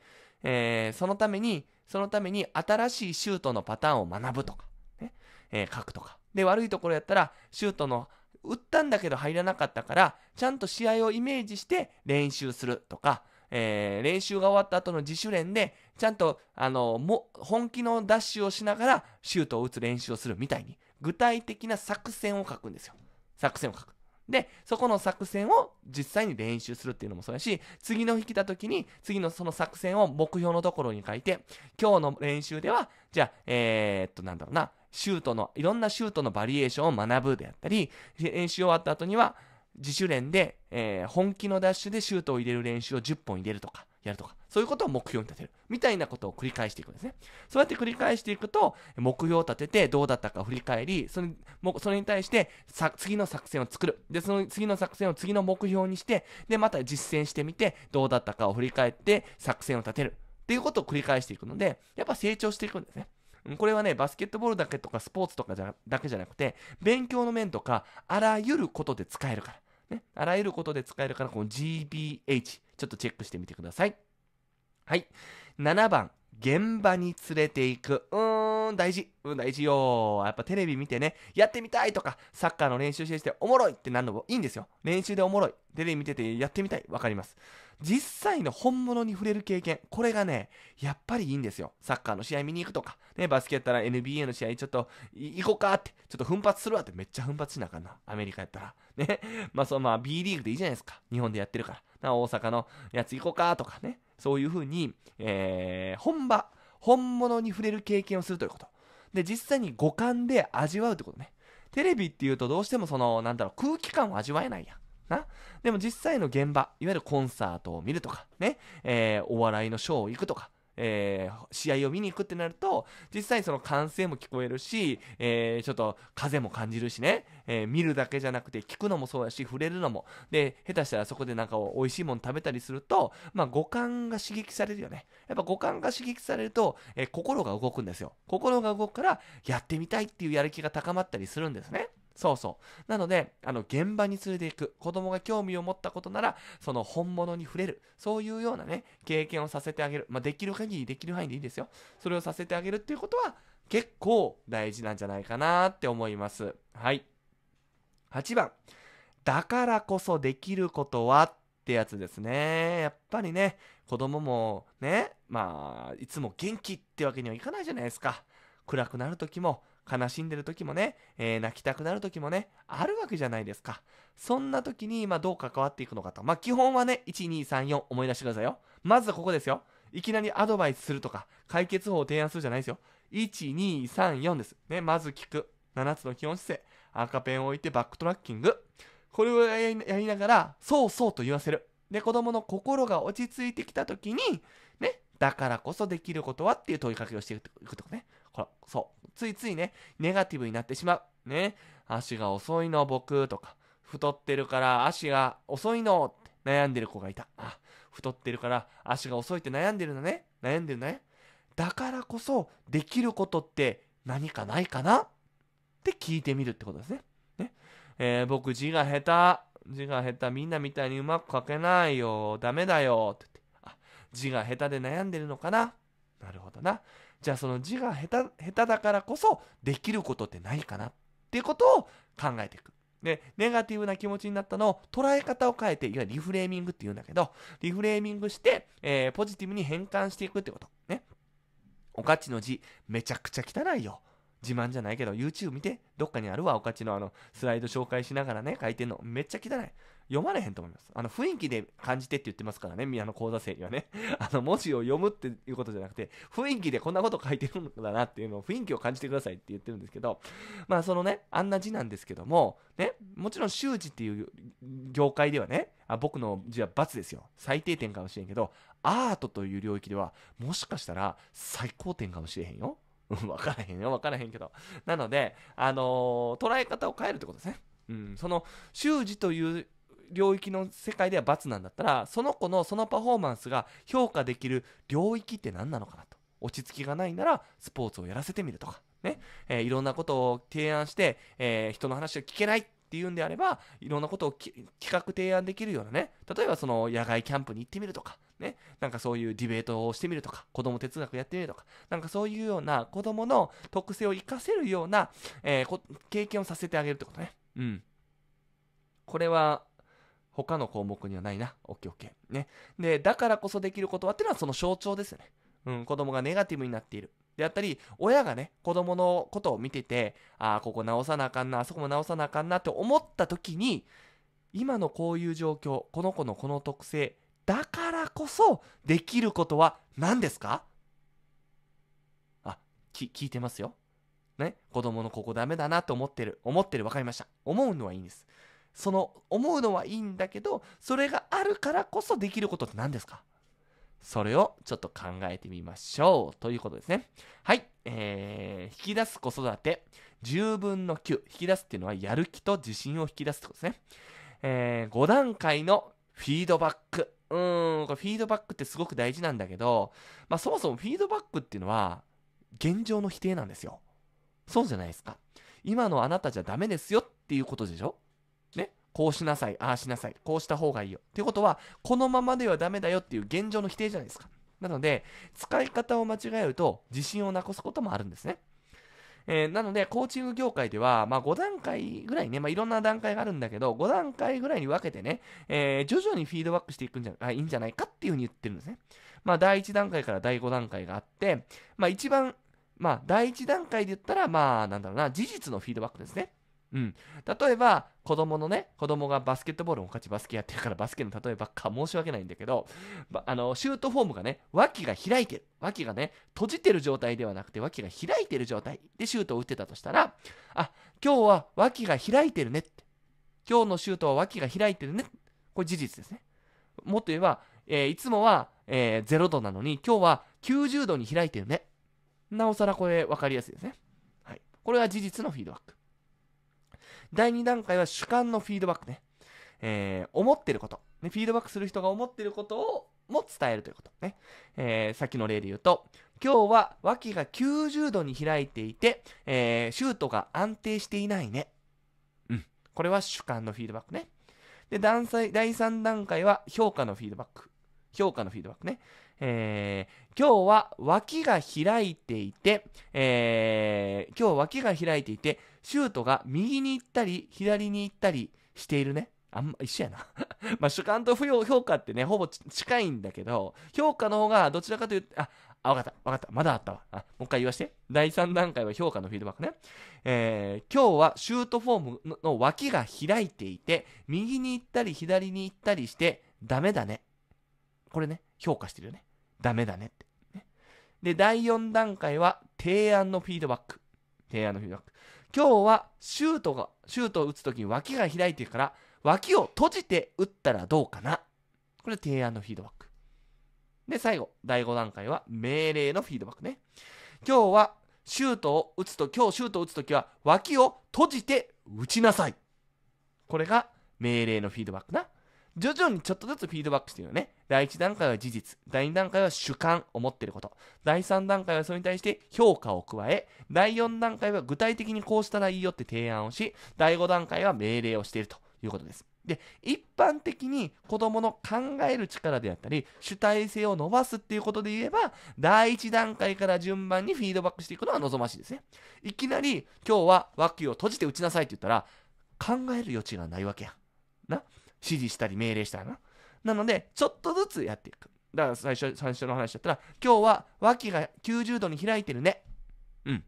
えー、そのために、そのために新しいシュートのパターンを学ぶとか、ね、えー、書くとか。で、悪いところやったら、シュートの、打ったんだけど入らなかったから、ちゃんと試合をイメージして練習するとか、えー、練習が終わった後の自主練で、ちゃんと、あの、も、本気のダッシュをしながら、シュートを打つ練習をするみたいに、具体的な作戦を書くんですよ。作戦を書く。で、そこの作戦を実際に練習するっていうのもそうやし、次の日来た時に、次のその作戦を目標のところに書いて、今日の練習では、じゃあ、えー、っと、なんだろうな、シュートの、いろんなシュートのバリエーションを学ぶであったり、練習終わった後には、自主練で、えー、本気のダッシュでシュートを入れる練習を10本入れるとか、やるとか。そういうことを目標に立てる。みたいなことを繰り返していくんですね。そうやって繰り返していくと、目標を立ててどうだったか振り返り、それそれに対してさ次の作戦を作る。で、その次の作戦を次の目標にして、で、また実践してみて、どうだったかを振り返って作戦を立てる。っていうことを繰り返していくので、やっぱ成長していくんですね。これはね、バスケットボールだけとかスポーツとかだけじゃなくて、勉強の面とか、あらゆることで使えるから。ね、あらゆることで使えるから、この GBH、ちょっとチェックしてみてください。はい。7番、現場に連れて行く。うーん、大事。うん、大事よ。やっぱテレビ見てね、やってみたいとか、サッカーの練習してておもろいってなるのもいいんですよ。練習でおもろい。テレビ見ててやってみたい。わかります。実際の本物に触れる経験、これがね、やっぱりいいんですよ。サッカーの試合見に行くとか、ね、バスケやったら NBA の試合ちょっと行こうかって、ちょっと奮発するわってめっちゃ奮発しなあかんな。アメリカやったら。ね。まあそう、まあ B リーグでいいじゃないですか。日本でやってるから。大阪のやつ行こうかとかね、そういうふうに、えー、本場、本物に触れる経験をするということ。で、実際に五感で味わうってことね。テレビっていうとどうしてもその、なんだろう、空気感を味わえないやん。なでも実際の現場、いわゆるコンサートを見るとか、ね、えー、お笑いのショーを行くとか、えー、試合を見に行くってなると、実際その歓声も聞こえるし、えー、ちょっと風も感じるしね、えー、見るだけじゃなくて聞くのもそうやし、触れるのも。で、下手したらそこでなんか美味しいもの食べたりすると、まあ五感が刺激されるよね。やっぱ五感が刺激されると、え心が動くんですよ。心が動くから、やってみたいっていうやる気が高まったりするんですね。そうそう。なので、あの、現場に連れて行く。子供が興味を持ったことなら、その本物に触れる。そういうようなね、経験をさせてあげる。まあ、できる限り、できる範囲でいいですよ。それをさせてあげるっていうことは、結構大事なんじゃないかなって思います。はい。8番。だからこそできることはってやつですね。やっぱりね、子供もね、まあ、いつも元気ってわけにはいかないじゃないですか。暗くなる時も悲しんでる時もね、えー、泣きたくなる時もね、あるわけじゃないですか。そんな時に、まあ、どう関わっていくのかと。まあ、基本はね、1、2、3、4思い出してくださいよ。まずはここですよ。いきなりアドバイスするとか、解決法を提案するじゃないですよ。1、2、3、4です。ね、まず聞く。7つの基本姿勢。赤ペンを置いてバックトラッキング。これをやりながら、そうそうと言わせる。で、子供の心が落ち着いてきた時に、ね、だからこそできることはっていう問いかけをしていくってことね。ほら、そう。ついついね、ネガティブになってしまう。ね。足が遅いの、僕、とか。太ってるから足が遅いの、って悩んでる子がいた。あ、太ってるから足が遅いって悩んでるのね。悩んでるね。だからこそ、できることって何かないかなって聞いてみるってことですね。ね。えー、僕字が下手。字が下手。みんなみたいにうまく書けないよ。ダメだよ。って言って。あ、字が下手で悩んでるのかななるほどな。じゃあその字が下手下手だからこそできることってないかなっていうことを考えていく。で、ネガティブな気持ちになったのを捉え方を変えて、いわゆるリフレーミングっていうんだけど、リフレーミングして、えー、ポジティブに変換していくってこと。ね。おかちの字、めちゃくちゃ汚いよ。自慢じゃないけど、YouTube 見て、どっかにあるわ、おかちのあの、スライド紹介しながらね、書いてんの。めっちゃ汚い。読まれへんと思います。あの、雰囲気で感じてって言ってますからね、宮の講座生にはね。あの、文字を読むっていうことじゃなくて、雰囲気でこんなこと書いてるんだなっていうのを、雰囲気を感じてくださいって言ってるんですけど、まあ、そのね、あんな字なんですけども、ね、もちろん習字っていう業界ではね、あ僕の字は×ですよ。最低点かもしれんけど、アートという領域では、もしかしたら最高点かもしれへんよ。わからへんよ、わからへんけど。なので、あのー、捉え方を変えるってことですね。うん、その、習字という領域の世界では罰なんだったらその子のそのパフォーマンスが評価できる領域って何なのかなと落ち着きがないならスポーツをやらせてみるとかね、えー、いろんなことを提案して、えー、人の話を聞けないっていうんであればいろんなことを企画提案できるようなね例えばその野外キャンプに行ってみるとかねなんかそういうディベートをしてみるとか子供哲学やってみるとかなんかそういうような子供の特性を生かせるような、えー、経験をさせてあげるってことねうんこれは他の項目にはないな。オッケー。ね。で、だからこそできることはっていうのはその象徴ですよね。うん、子供がネガティブになっている。であったり、親がね、子供のことを見てて、ああ、ここ直さなあかんな、あそこも直さなあかんなって思った時に、今のこういう状況、この子のこの特性、だからこそできることは何ですかあ、き、聞いてますよ。ね、子供のここダメだなと思ってる、思ってる、分かりました。思うのはいいんです。その思うのはいいんだけどそれがあるからこそできることって何ですかそれをちょっと考えてみましょうということですねはい、えー、引き出す子育て10分の9引き出すっていうのはやる気と自信を引き出すってことですね、えー、5段階のフィードバックうーんこれフィードバックってすごく大事なんだけど、まあ、そもそもフィードバックっていうのは現状の否定なんですよそうじゃないですか今のあなたじゃダメですよっていうことでしょこうしなさい、ああしなさい、こうした方がいいよ。ってことは、このままではダメだよっていう現状の否定じゃないですか。なので、使い方を間違えると自信をなくすこともあるんですね。えー、なので、コーチング業界では、まあ、5段階ぐらいね、まあ、いろんな段階があるんだけど、5段階ぐらいに分けてね、えー、徐々にフィードバックしていくんじゃあいいんじゃないかっていうふうに言ってるんですね。まあ、第1段階から第5段階があって、まあ、一番、まあ、第1段階で言ったら、まあ、なんだろうな、事実のフィードバックですね。うん、例えば子供のね子供がバスケットボールも勝ちバスケやってるからバスケの例えばか申し訳ないんだけどあのシュートフォームがね脇が開いてる脇がね閉じてる状態ではなくて脇が開いてる状態でシュートを打ってたとしたらあ今日は脇が開いてるねって今日のシュートは脇が開いてるねこれ事実ですねもっと言えば、えー、いつもは、えー、0度なのに今日は90度に開いてるねなおさらこれ分かりやすいですね、はい、これは事実のフィードバック第2段階は主観のフィードバックね。えー、思ってること。ね、フィードバックする人が思ってることをも伝えるということね。えー、さっきの例で言うと、今日は脇が90度に開いていて、えー、シュートが安定していないね。うん。これは主観のフィードバックね。で、第3段階は評価のフィードバック。評価のフィードバックね。えー、今日は脇が開いていて、えー、今日脇が開いていて、シュートが右に行ったり、左に行ったりしているね。あんま、一緒やな まあ、主観と不要評価ってね、ほぼ近いんだけど、評価の方がどちらかというと、あ、わかった、わかった、まだあったわ。あ、もう一回言わして。第3段階は評価のフィードバックね。えー、今日はシュートフォームの脇が開いていて、右に行ったり左に行ったりして、ダメだね。これね、評価してるよね。ダメだねって。で、第4段階は提案のフィードバック。提案のフィードバック。今日はシュートが、シュートを打つときに脇が開いてるから、脇を閉じて打ったらどうかな。これ提案のフィードバック。で、最後、第5段階は命令のフィードバックね。今日はシュートを打つと、今日シュートを打つときは脇を閉じて打ちなさい。これが命令のフィードバックな。徐々にちょっとずつフィードバックしてるよね。第1段階は事実。第2段階は主観、思ってること。第3段階はそれに対して評価を加え、第4段階は具体的にこうしたらいいよって提案をし、第5段階は命令をしているということです。で、一般的に子供の考える力であったり、主体性を伸ばすっていうことで言えば、第1段階から順番にフィードバックしていくのは望ましいですね。いきなり、今日は和を閉じて打ちなさいって言ったら、考える余地がないわけや。な指示したり命令したらな。なので、ちょっとずつやっていく。だから最初、最初の話だったら、今日は脇が90度に開いてるね。うん。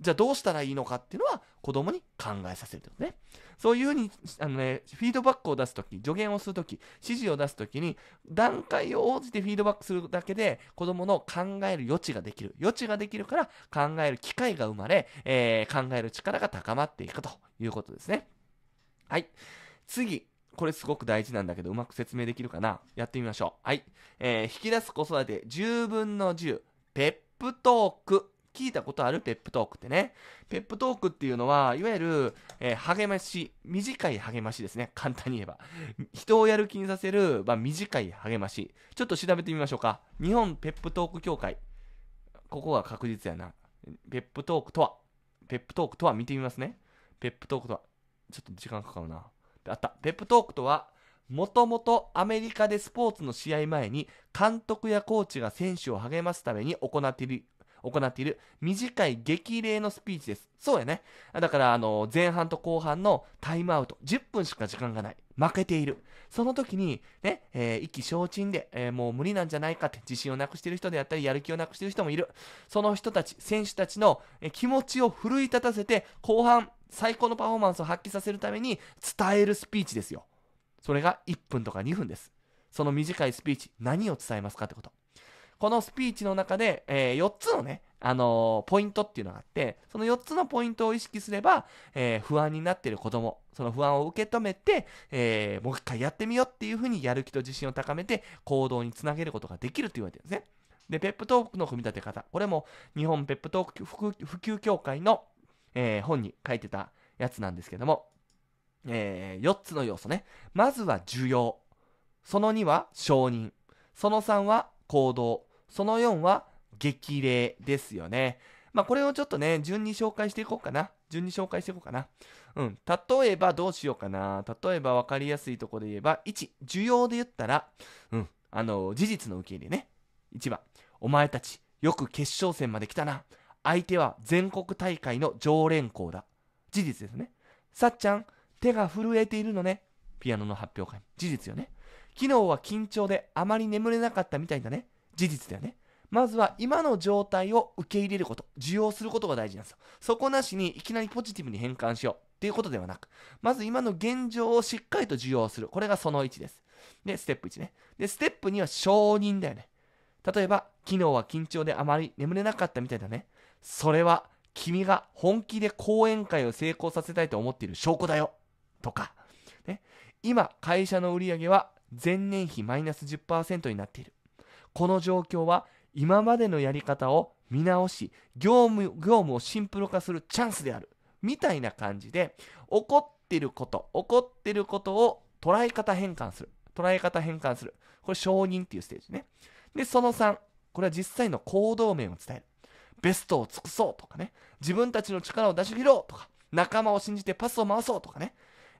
じゃあどうしたらいいのかっていうのは子供に考えさせるとね。そういうふうに、あのね、フィードバックを出すとき、助言をするとき、指示を出すときに、段階を応じてフィードバックするだけで、子供の考える余地ができる。余地ができるから考える機会が生まれ、えー、考える力が高まっていくということですね。はい。次。これすごく大事なんだけど、うまく説明できるかなやってみましょう。はい。えー、引き出す子育て10分の10。ペップトーク。聞いたことあるペップトークってね。ペップトークっていうのは、いわゆる、えー、励まし、短い励ましですね。簡単に言えば。人をやる気にさせる、まあ、短い励まし。ちょっと調べてみましょうか。日本ペップトーク協会。ここは確実やな。ペップトークとは。ペップトークとは見てみますね。ペップトークとは。ちょっと時間かかるな。あった。ペップトークとは、もともとアメリカでスポーツの試合前に監督やコーチが選手を励ますために行っている、行っている短い激励のスピーチです。そうやね。だから、あの、前半と後半のタイムアウト、10分しか時間がない。負けている。その時に、ね、えー、意気消沈で、えー、もう無理なんじゃないかって自信をなくしている人であったり、やる気をなくしている人もいる。その人たち、選手たちの、えー、気持ちを奮い立たせて、後半、最高のパフォーマンスを発揮させるために伝えるスピーチですよ。それが1分とか2分です。その短いスピーチ、何を伝えますかってこと。このスピーチの中で、えー、4つのね、あのー、ポイントっていうのがあって、その4つのポイントを意識すれば、えー、不安になっている子供、その不安を受け止めて、えもう一回やってみようっていうふうにやる気と自信を高めて行動につなげることができるって言われてるんですね。で、ペップトークの組み立て方。これも日本ペップトーク普及協会のえー、本に書いてたやつなんですけども、えー、4つの要素ね。まずは需要。その2は承認。その3は行動。その4は激励ですよね。まあ、これをちょっとね、順に紹介していこうかな。順に紹介していこうかな。うん。例えばどうしようかな。例えば分かりやすいとこで言えば、1、需要で言ったら、うん。あの、事実の受け入れね。1番、お前たち、よく決勝戦まで来たな。相手は全国大会の常連校だ。事実ですね。さっちゃん、手が震えているのね。ピアノの発表会。事実よね。昨日は緊張であまり眠れなかったみたいだね。事実だよね。まずは今の状態を受け入れること、受容することが大事なんですよ。そこなしにいきなりポジティブに変換しようっていうことではなく、まず今の現状をしっかりと受容する。これがその1です。で、ステップ1ね。で、ステップ2は承認だよね。例えば、昨日は緊張であまり眠れなかったみたいだね。それは君が本気で講演会を成功させたいと思っている証拠だよ。とか、ね、今、会社の売上は前年比マイナス10%になっている。この状況は今までのやり方を見直し、業務業務をシンプル化するチャンスである。みたいな感じで、起こってること、起こってることを捉え方変換する。捉え方変換する。これ、承認っていうステージね。で、その3。これは実際の行動面を伝える。ベストを尽くそうとかね、自分たちの力を出し切ろうとか、仲間を信じてパスを回そうとかね、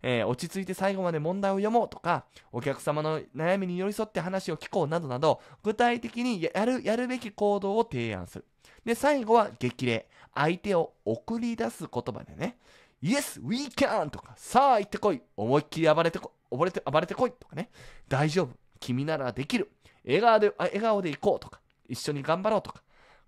えー、落ち着いて最後まで問題を読もうとか、お客様の悩みに寄り添って話を聞こうなどなど、具体的にやる、やるべき行動を提案する。で、最後は激励。相手を送り出す言葉でね、Yes, we can! とか、さあ行ってこい思いっきり暴れてこ、暴れて、暴れてこいとかね、大丈夫君ならできる笑顔で、笑顔で行こうとか、一緒に頑張ろうとか、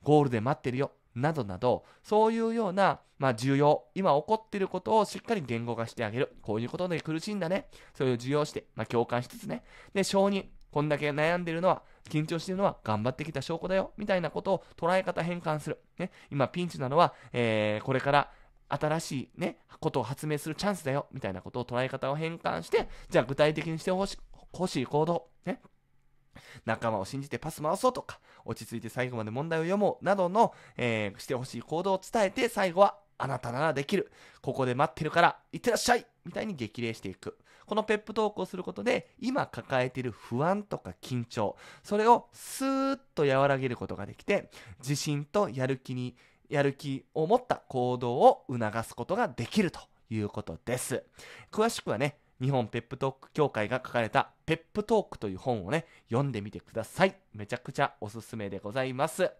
ゴールで待ってるよ、などなど、そういうような、まあ、重要、今起こっていることをしっかり言語化してあげる。こういうことで苦しいんだね。それを受容して、まあ、共感しつつね。で、承認。こんだけ悩んでるのは、緊張してるのは頑張ってきた証拠だよ。みたいなことを捉え方変換する。ね、今ピンチなのは、えー、これから新しいね、ことを発明するチャンスだよ。みたいなことを捉え方を変換して、じゃあ具体的にしてほしい行動。ね、仲間を信じてパス回そうとか、落ち着いて最後まで問題を読もうなどの、えー、してほしい行動を伝えて、最後はあなたならできる。ここで待ってるから、いってらっしゃいみたいに激励していく。このペップトークをすることで、今抱えている不安とか緊張、それをスーッと和らげることができて、自信とやる気に、やる気を持った行動を促すことができるということです。詳しくはね、日本ペップトーク協会が書かれたペップトークという本をね、読んでみてください。めちゃくちゃおすすめでございます。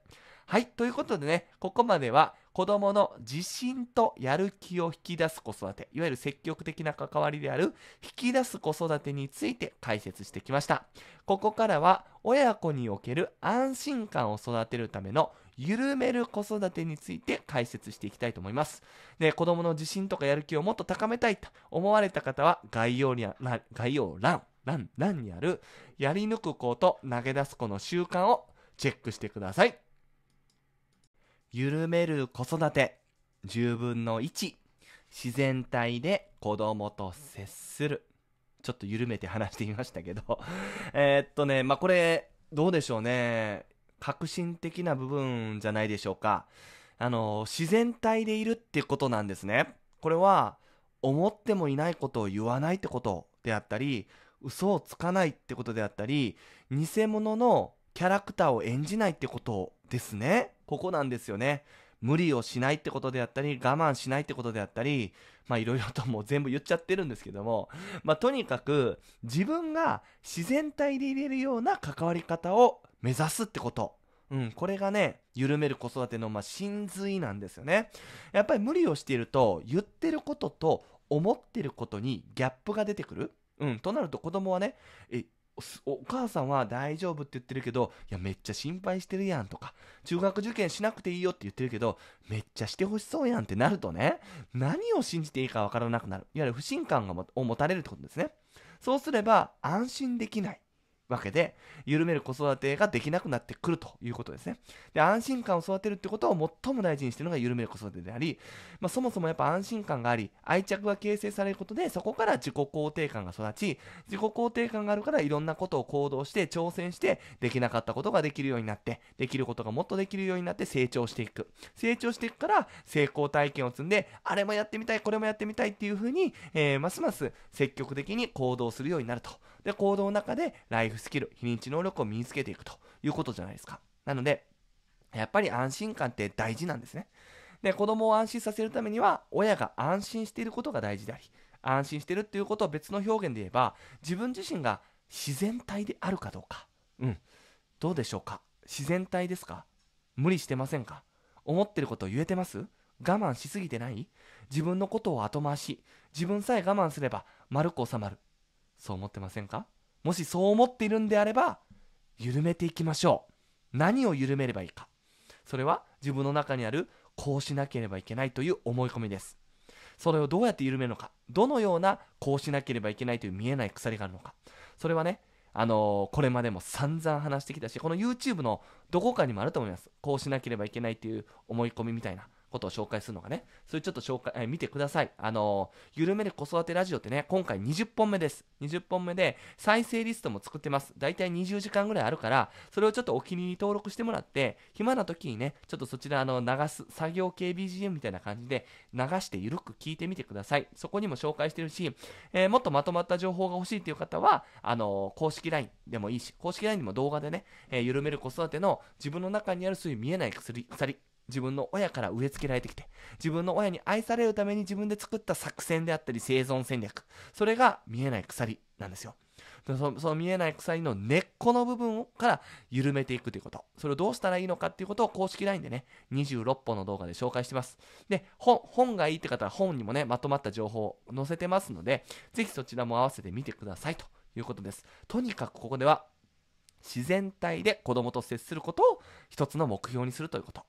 はい、ということでね、ここまでは子供の自信とやる気を引き出す子育て、いわゆる積極的な関わりである引き出す子育てについて解説してきました。ここからは親子における安心感を育てるための緩める子育てについて解説していきたいと思います。で、子供の自信とかやる気をもっと高めたいと思われた方は概要に概要欄、欄、欄にあるやり抜く子と投げ出す子の習慣をチェックしてください。緩める子育て、10分の1。自然体で子供と接する。ちょっと緩めて話してみましたけどえっとね、まあ、これ、どうでしょうね。革新的な部分じゃないでしょうか。あの、自然体でいるっていことなんですね。これは、思ってもいないことを言わないってことであったり、嘘をつかないってことであったり、偽物のキャラクターを演じないってことですね。ここなんですよね。無理をしないってことであったり、我慢しないってことであったり、まあいろいろともう全部言っちゃってるんですけども、まあとにかく自分が自然体でいれるような関わり方を目指すってこと。うん、これがね、緩める子育ての、まあ、真髄なんですよね。やっぱり無理をしていると、言ってることと思ってることにギャップが出てくる。うん、となると子供はね、え、お母さんは大丈夫って言ってるけど、いや、めっちゃ心配してるやんとか、中学受験しなくていいよって言ってるけど、めっちゃしてほしそうやんってなるとね、何を信じていいかわからなくなる。いわゆる不信感がを持たれるってことですね。そうすれば、安心できない。わけで緩める子育てができなくなってくるということですねで安心感を育てるってことを最も大事にしているのが緩める子育てであり、まあ、そもそもやっぱ安心感があり愛着が形成されることでそこから自己肯定感が育ち自己肯定感があるからいろんなことを行動して挑戦してできなかったことができるようになってできることがもっとできるようになって成長していく成長していくから成功体験を積んであれもやってみたいこれもやってみたいっていうふうに、えー、ますます積極的に行動するようになるとで行動の中でライフスキル非認知能力を身につけていくということじゃないですかなのでやっぱり安心感って大事なんですねで子供を安心させるためには親が安心していることが大事であり安心してるっていうことを別の表現で言えば自分自身が自然体であるかどうかうんどうでしょうか自然体ですか無理してませんか思ってることを言えてます我慢しすぎてない自分のことを後回し自分さえ我慢すれば丸く収まるそう思ってませんかもしそう思っているんであれば緩めていきましょう何を緩めればいいかそれは自分の中にあるこうしなければいけないという思い込みですそれをどうやって緩めるのかどのようなこうしなければいけないという見えない鎖があるのかそれはねあのー、これまでも散々話してきたしこの YouTube のどこかにもあると思いますこうしなければいけないという思い込みみたいなことを紹介するのがね、それちょっと紹介、えー、見てください。あのー、ゆるめで子育てラジオってね、今回20本目です。20本目で再生リストも作ってます。だいたい20時間ぐらいあるから、それをちょっとお気に入り登録してもらって、暇な時にね、ちょっとそちらあの流す作業系 BGM みたいな感じで流してゆるく聞いてみてください。そこにも紹介してるし、えー、もっとまとまった情報が欲しいという方は、あのー、公式 LINE でもいいし、公式 LINE にも動画でね、え緩める子育ての自分の中にあるそういう見えない薬、鎖、自分の親から植え付けられてきて、自分の親に愛されるために自分で作った作戦であったり生存戦略、それが見えない鎖なんですよ。そその見えない鎖の根っこの部分から緩めていくということ。それをどうしたらいいのかっていうことを公式 LINE でね、26本の動画で紹介してます。で、本、本がいいって方は本にもね、まとまった情報を載せてますので、ぜひそちらも合わせてみてくださいということです。とにかくここでは、自然体で子供と接することを一つの目標にするということ。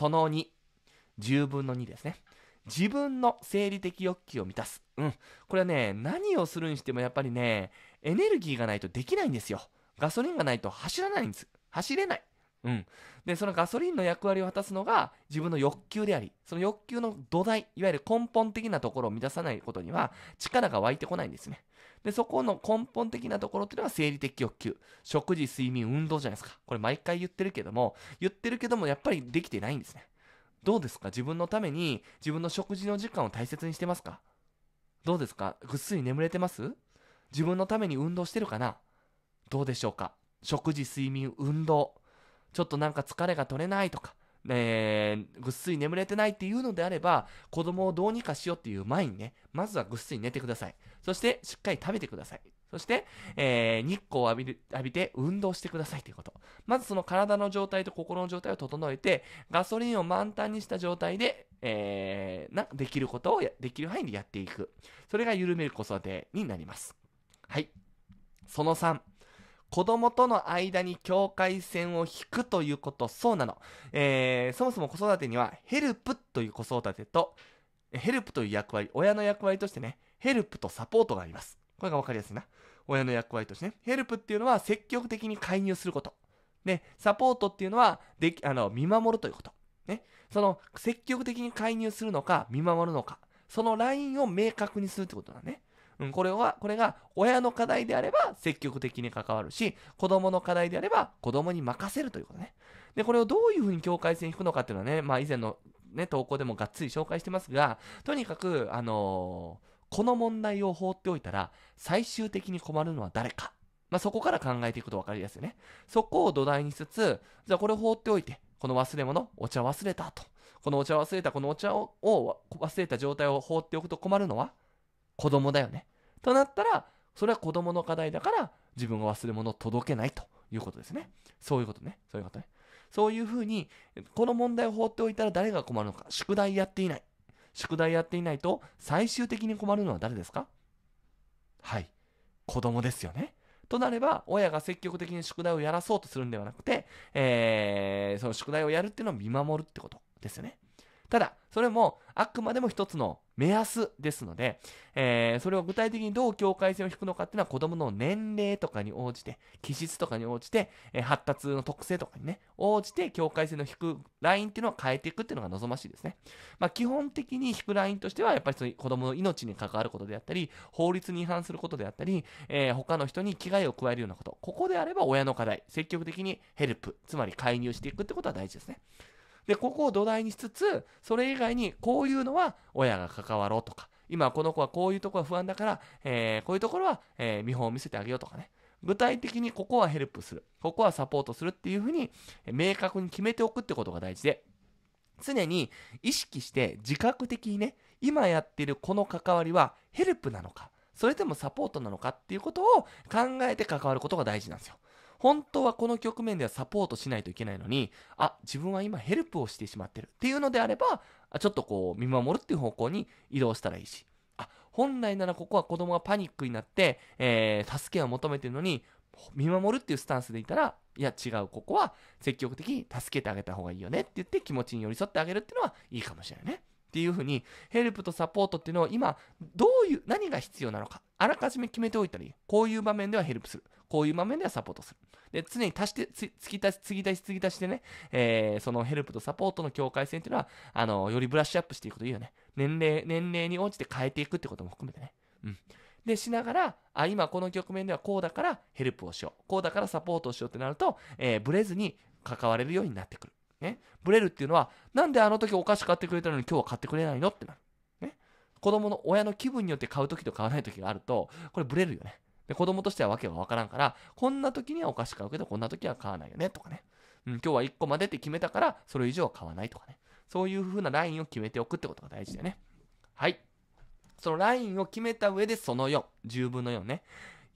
その2、10分の2ですね。自分の生理的欲求を満たす。うん。これはね、何をするにしてもやっぱりね、エネルギーがないとできないんですよ。ガソリンがないと走らないんです。走れない。うん。で、そのガソリンの役割を果たすのが自分の欲求であり、その欲求の土台、いわゆる根本的なところを満たさないことには力が湧いてこないんですね。で、そこの根本的なところっていうのは生理的欲求。食事、睡眠、運動じゃないですか。これ毎回言ってるけども、言ってるけどもやっぱりできてないんですね。どうですか自分のために自分の食事の時間を大切にしてますかどうですかぐっすり眠れてます自分のために運動してるかなどうでしょうか食事、睡眠、運動。ちょっとなんか疲れが取れないとか、えー、ぐっすり眠れてないっていうのであれば、子供をどうにかしようっていう前にね、まずはぐっすり寝てください。そして、しっかり食べてください。そして、えー、日光を浴びる浴びて運動してくださいということ。まずその体の状態と心の状態を整えて、ガソリンを満タンにした状態で、えー、なできることをできる範囲でやっていく。それが緩める子育てになります。はい。その3。子供との間に境界線を引くということ、そうなの。えー、そもそも子育てには、ヘルプという子育てと、ヘルプという役割、親の役割としてね、ヘルプとサポートがあります。これが分かりやすいな。親の役割としてね。ヘルプっていうのは積極的に介入すること。ね、サポートっていうのは、でき、あの、見守るということ。ね。その、積極的に介入するのか、見守るのか。そのラインを明確にするってことだね。うん、これは、これが親の課題であれば積極的に関わるし、子供の課題であれば子供に任せるということね。で、これをどういうふうに境界線引くのかっていうのはね、まあ以前のね、投稿でもがっつり紹介してますが、とにかく、あのー、この問題を放っておいたら、最終的に困るのは誰か。まあ、そこから考えていくと分かりやすいね。そこを土台にしつつ、じゃあこれを放っておいて、この忘れ物、お茶忘れたと。このお茶忘れた、このお茶を忘れた状態を放っておくと困るのは子供だよね。となったら、それは子供の課題だから、自分が忘れ物を届けないということですね。そういうことね。そういうことね。そういうふうに、この問題を放っておいたら誰が困るのか。宿題やっていない。宿題やっていないと、最終的に困るのは誰ですかはい。子供ですよね。となれば、親が積極的に宿題をやらそうとするんではなくて、えー、その宿題をやるっていうのを見守るってことですよね。ただ、それもあくまでも一つの目安ですので、えー、それを具体的にどう境界線を引くのかっていうのは子どもの年齢とかに応じて、気質とかに応じて、えー、発達の特性とかにね、応じて境界線の引くラインっていうのは変えていくっていうのが望ましいですね。まあ、基本的に引くラインとしては、やっぱりその子の命に関わることであったり、法律に違反することであったり、えー、他の人に危害を加えるようなこと。ここであれば親の課題、積極的にヘルプ、つまり介入していくってことは大事ですね。で、ここを土台にしつつ、それ以外にこういうのは親が関わろうとか、今この子はこういうとこは不安だから、えー、こういうところは、えー、見本を見せてあげようとかね。具体的にここはヘルプする、ここはサポートするっていうふうに明確に決めておくってことが大事で、常に意識して自覚的にね、今やってるこの関わりはヘルプなのか、それともサポートなのかっていうことを考えて関わることが大事なんですよ。本当はこの局面ではサポートしないといけないのに、あ、自分は今ヘルプをしてしまってるっていうのであれば、ちょっとこう見守るっていう方向に移動したらいいし、あ、本来ならここは子供がパニックになって、えー、助けを求めてるのに、見守るっていうスタンスでいたら、いや違う、ここは積極的に助けてあげた方がいいよねって言って気持ちに寄り添ってあげるっていうのはいいかもしれないね。っていうふうに、ヘルプとサポートっていうのを今、どういう、何が必要なのか、あらかじめ決めておいたり、こういう場面ではヘルプする。こういう場面ではサポートする。で、常に足して、つきぎ足し、突ぎ足し、突ぎ足してね、えー、そのヘルプとサポートの境界線っていうのは、あの、よりブラッシュアップしていくといいよね。年齢、年齢に応じて変えていくってことも含めてね。うん。で、しながら、あ、今この局面ではこうだからヘルプをしよう。こうだからサポートをしようってなると、えー、ブレずに関われるようになってくる。ね。ブレるっていうのは、なんであの時お菓子買ってくれたのに今日は買ってくれないのってなる。ね。子供の親の気分によって買う時と買わない時があると、これブレるよね。で、子供としては訳がわからんから、こんな時にはお菓子買うけど、こんな時は買わないよね、とかね。うん、今日は1個までって決めたから、それ以上は買わないとかね。そういう風なラインを決めておくってことが大事だよね。はい。そのラインを決めた上で、その4、10分の4ね。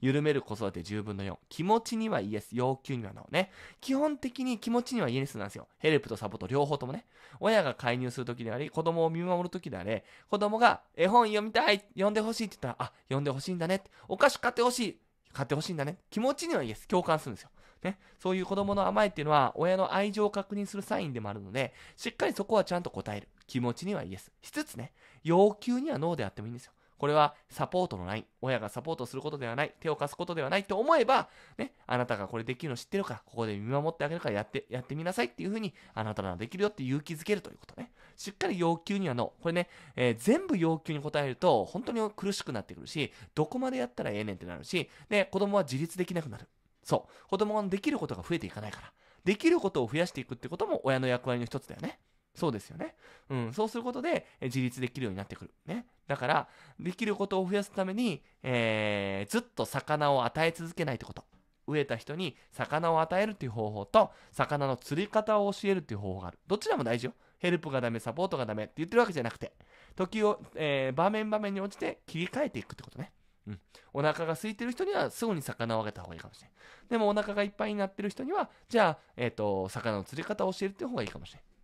緩める子育て10分の4。気持ちにはイエス、要求にはノーね。基本的に気持ちにはイエスなんですよ。ヘルプとサポート両方ともね。親が介入するときであり、子供を見守るときであれ、子供が絵本読みたい読んでほしいって言ったら、あ、読んでほしいんだね。お菓子買ってほしい買ってほしいんだね。気持ちにはイエス、共感するんですよ。ね、そういう子供の甘えっていうのは親の愛情を確認するサインでもあるのでしっかりそこはちゃんと答える気持ちにはイエスしつつね要求にはノーであってもいいんですよこれはサポートのライン。親がサポートすることではない。手を貸すことではないと思えば、ね、あなたがこれできるの知ってるから、ここで見守ってあげるからやって、やってみなさいっていうふうに、あなたならできるよって勇気づけるということね。しっかり要求にはの、これね、えー、全部要求に応えると、本当に苦しくなってくるし、どこまでやったらええねんってなるし、で、子供は自立できなくなる。そう。子供ができることが増えていかないから。できることを増やしていくってことも親の役割の一つだよね。そうですよね。うん、そうすることで、え自立できるようになってくる。ね。だから、できることを増やすために、えー、ずっと魚を与え続けないってこと。飢えた人に魚を与えるっていう方法と、魚の釣り方を教えるっていう方法がある。どちらも大事よ。ヘルプがダメ、サポートがダメって言ってるわけじゃなくて、時を、えー、場面場面に応じて切り替えていくってことね。うん。お腹が空いてる人にはすぐに魚をあげた方がいいかもしれない。でもお腹がいっぱいになってる人には、じゃあ、えっ、ー、と、魚の釣り方を教えるっていう方がいいかもしれない。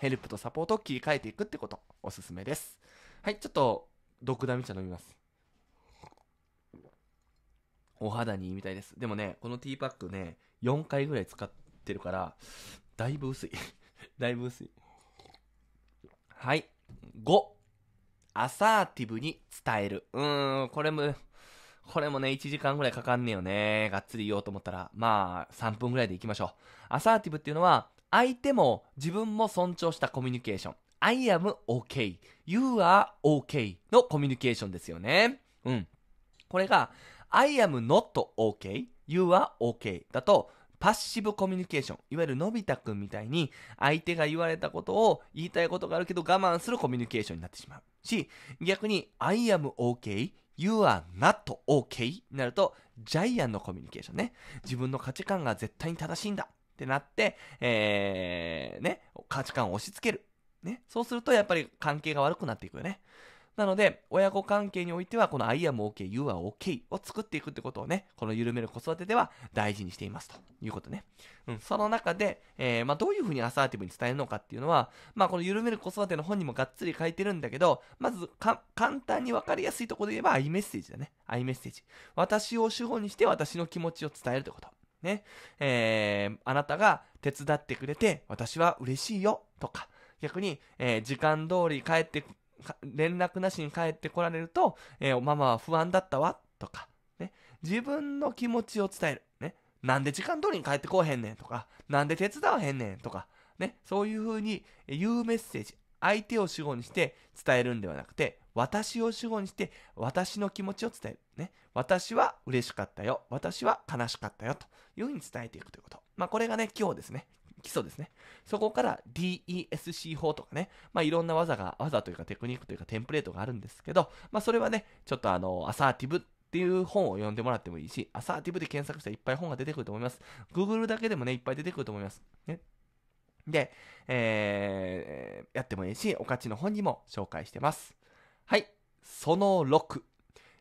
ヘルプとサポートを切り替えていくってこと、おすすめです。はい、ちょっと、ドクダミ茶飲みます。お肌にいいみたいです。でもね、このティーパックね、4回ぐらい使ってるから、だいぶ薄い。だいぶ薄い。はい。5。アサーティブに伝える。うーん、これも、これもね、1時間ぐらいかかんねえよね。がっつり言おうと思ったら、まあ、3分ぐらいでいきましょう。アサーティブっていうのは、相手も自分も尊重したコミュニケーション。I am okay. You are okay. のコミュニケーションですよね。うん。これが I am not okay. You are okay. だとパッシブコミュニケーション。いわゆるのび太くんみたいに相手が言われたことを言いたいことがあるけど我慢するコミュニケーションになってしまう。し、逆に I am okay. You are not okay になると、ジャイアンのコミュニケーションね。自分の価値観が絶対に正しいんだ。ってなって、えー、ね、価値観を押し付ける。ね、そうするとやっぱり関係が悪くなっていくよね。なので、親子関係においては、この I am OK, you are OK を作っていくってことをね、この緩める子育てでは大事にしていますということね。うん、その中で、えー、まあ、どういうふうにアサーティブに伝えるのかっていうのは、まあ、この緩める子育ての本にもがっつり書いてるんだけど、まず簡単にわかりやすいところで言えば、I メッセージだね。I メッセージ。私を主語にして私の気持ちを伝えるってこと。ね、えー、あなたが手伝ってくれて私は嬉しいよとか、逆に、えー、時間通り帰って、連絡なしに帰ってこられると、えー、ママは不安だったわとか、ね、自分の気持ちを伝える。ね、なんで時間通りに帰ってこうへんねんとか、なんで手伝わへんねんとか、ね、そういうふうに言うメッセージ、相手を主語にして伝えるんではなくて、私を主語にして私の気持ちを伝える。私は嬉しかったよ。私は悲しかったよ。というふうに伝えていくということ。まあ、これがね、今日ですね。基礎ですね。そこから DESC 法とかね、まあ、いろんな技が、技というかテクニックというかテンプレートがあるんですけど、まあ、それはね、ちょっとあの、アサーティブっていう本を読んでもらってもいいし、アサーティブで検索したらいっぱい本が出てくると思います。Google だけでもね、いっぱい出てくると思います。ね。で、えー、やってもいいし、おかちの本にも紹介してます。はい。その6。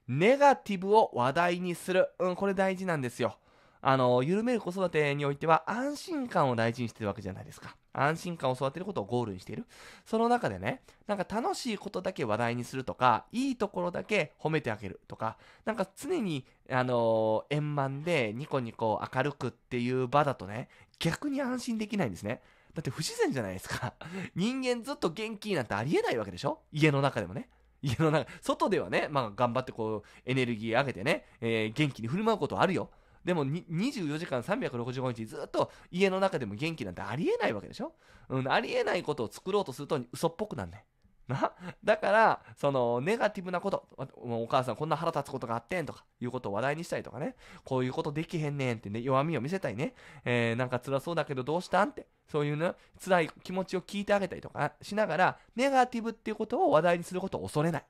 ネガティブを話題にする。うん、これ大事なんですよ。あの、緩める子育てにおいては安心感を大事にしてるわけじゃないですか。安心感を育てることをゴールにしている。その中でね、なんか楽しいことだけ話題にするとか、いいところだけ褒めてあげるとか、なんか常に、あのー、円満でニコニコ明るくっていう場だとね、逆に安心できないんですね。だって不自然じゃないですか。人間ずっと元気なんてありえないわけでしょ家の中でもね。家の中、外ではね、まあ頑張ってこう、エネルギー上げてね、えー、元気に振る舞うことあるよ。でも24時間365日ずっと家の中でも元気なんてありえないわけでしょうん、ありえないことを作ろうとすると嘘っぽくなんね。な だからそのネガティブなことお母さんこんな腹立つことがあってんとかいうことを話題にしたりとかねこういうことできへんねんってね弱みを見せたりね、えー、なんか辛そうだけどどうしたんってそういうね辛い気持ちを聞いてあげたりとかしながらネガティブっていうことを話題にすることを恐れない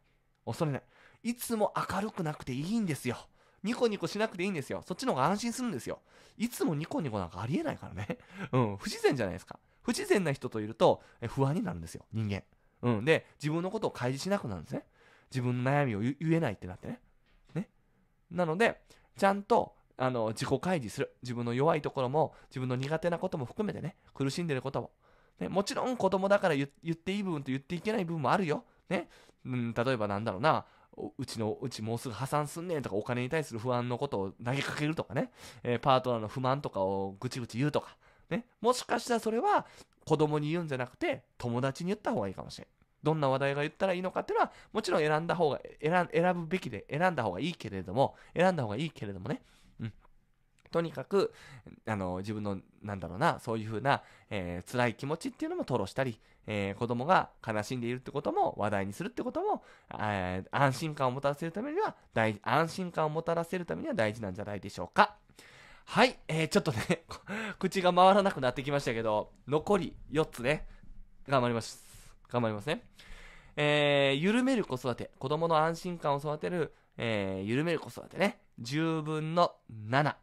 恐れないいつも明るくなくていいんですよニコニコしなくていいんですよ。そっちの方が安心するんですよ。いつもニコニコなんかありえないからね。うん、不自然じゃないですか。不自然な人といると、え不安になるんですよ、人間。うん、で自分のことを開示しなくなるんですね自分の悩みを言えないってなってねねなのでちゃんとあの自己開示する自分の弱いところも自分の苦手なことも含めてね苦しんでることも、ね、もちろん子供だから言っていい部分と言っていけない部分もあるよ、ねうん、例えばなんだろうなうちのうちもうすぐ破産すんねんとかお金に対する不安のことを投げかけるとかね、えー、パートナーの不満とかをぐちぐち言うとか、ね、もしかしたらそれは子供に言うんじゃなくて友達に言った方がいいかもしれん。どんな話題が言ったらいいのかっていうのはもちろん選んだ方が選選ぶべきで選んだ方がいいけれども選んだ方がいいけれどもね、うん、とにかくあの自分のなんだろうなそういうふうな、えー、辛い気持ちっていうのも吐露したり、えー、子供が悲しんでいるってことも話題にするってことも、え安心感をもたらせるためには大安心感をもたらせるためには大事なんじゃないでしょうか。はい、えー、ちょっとね、口が回らなくなってきましたけど、残り4つね、頑張ります。頑張りますね。えー、緩める子育て、子供の安心感を育てる、えー、緩める子育てね、10分の7。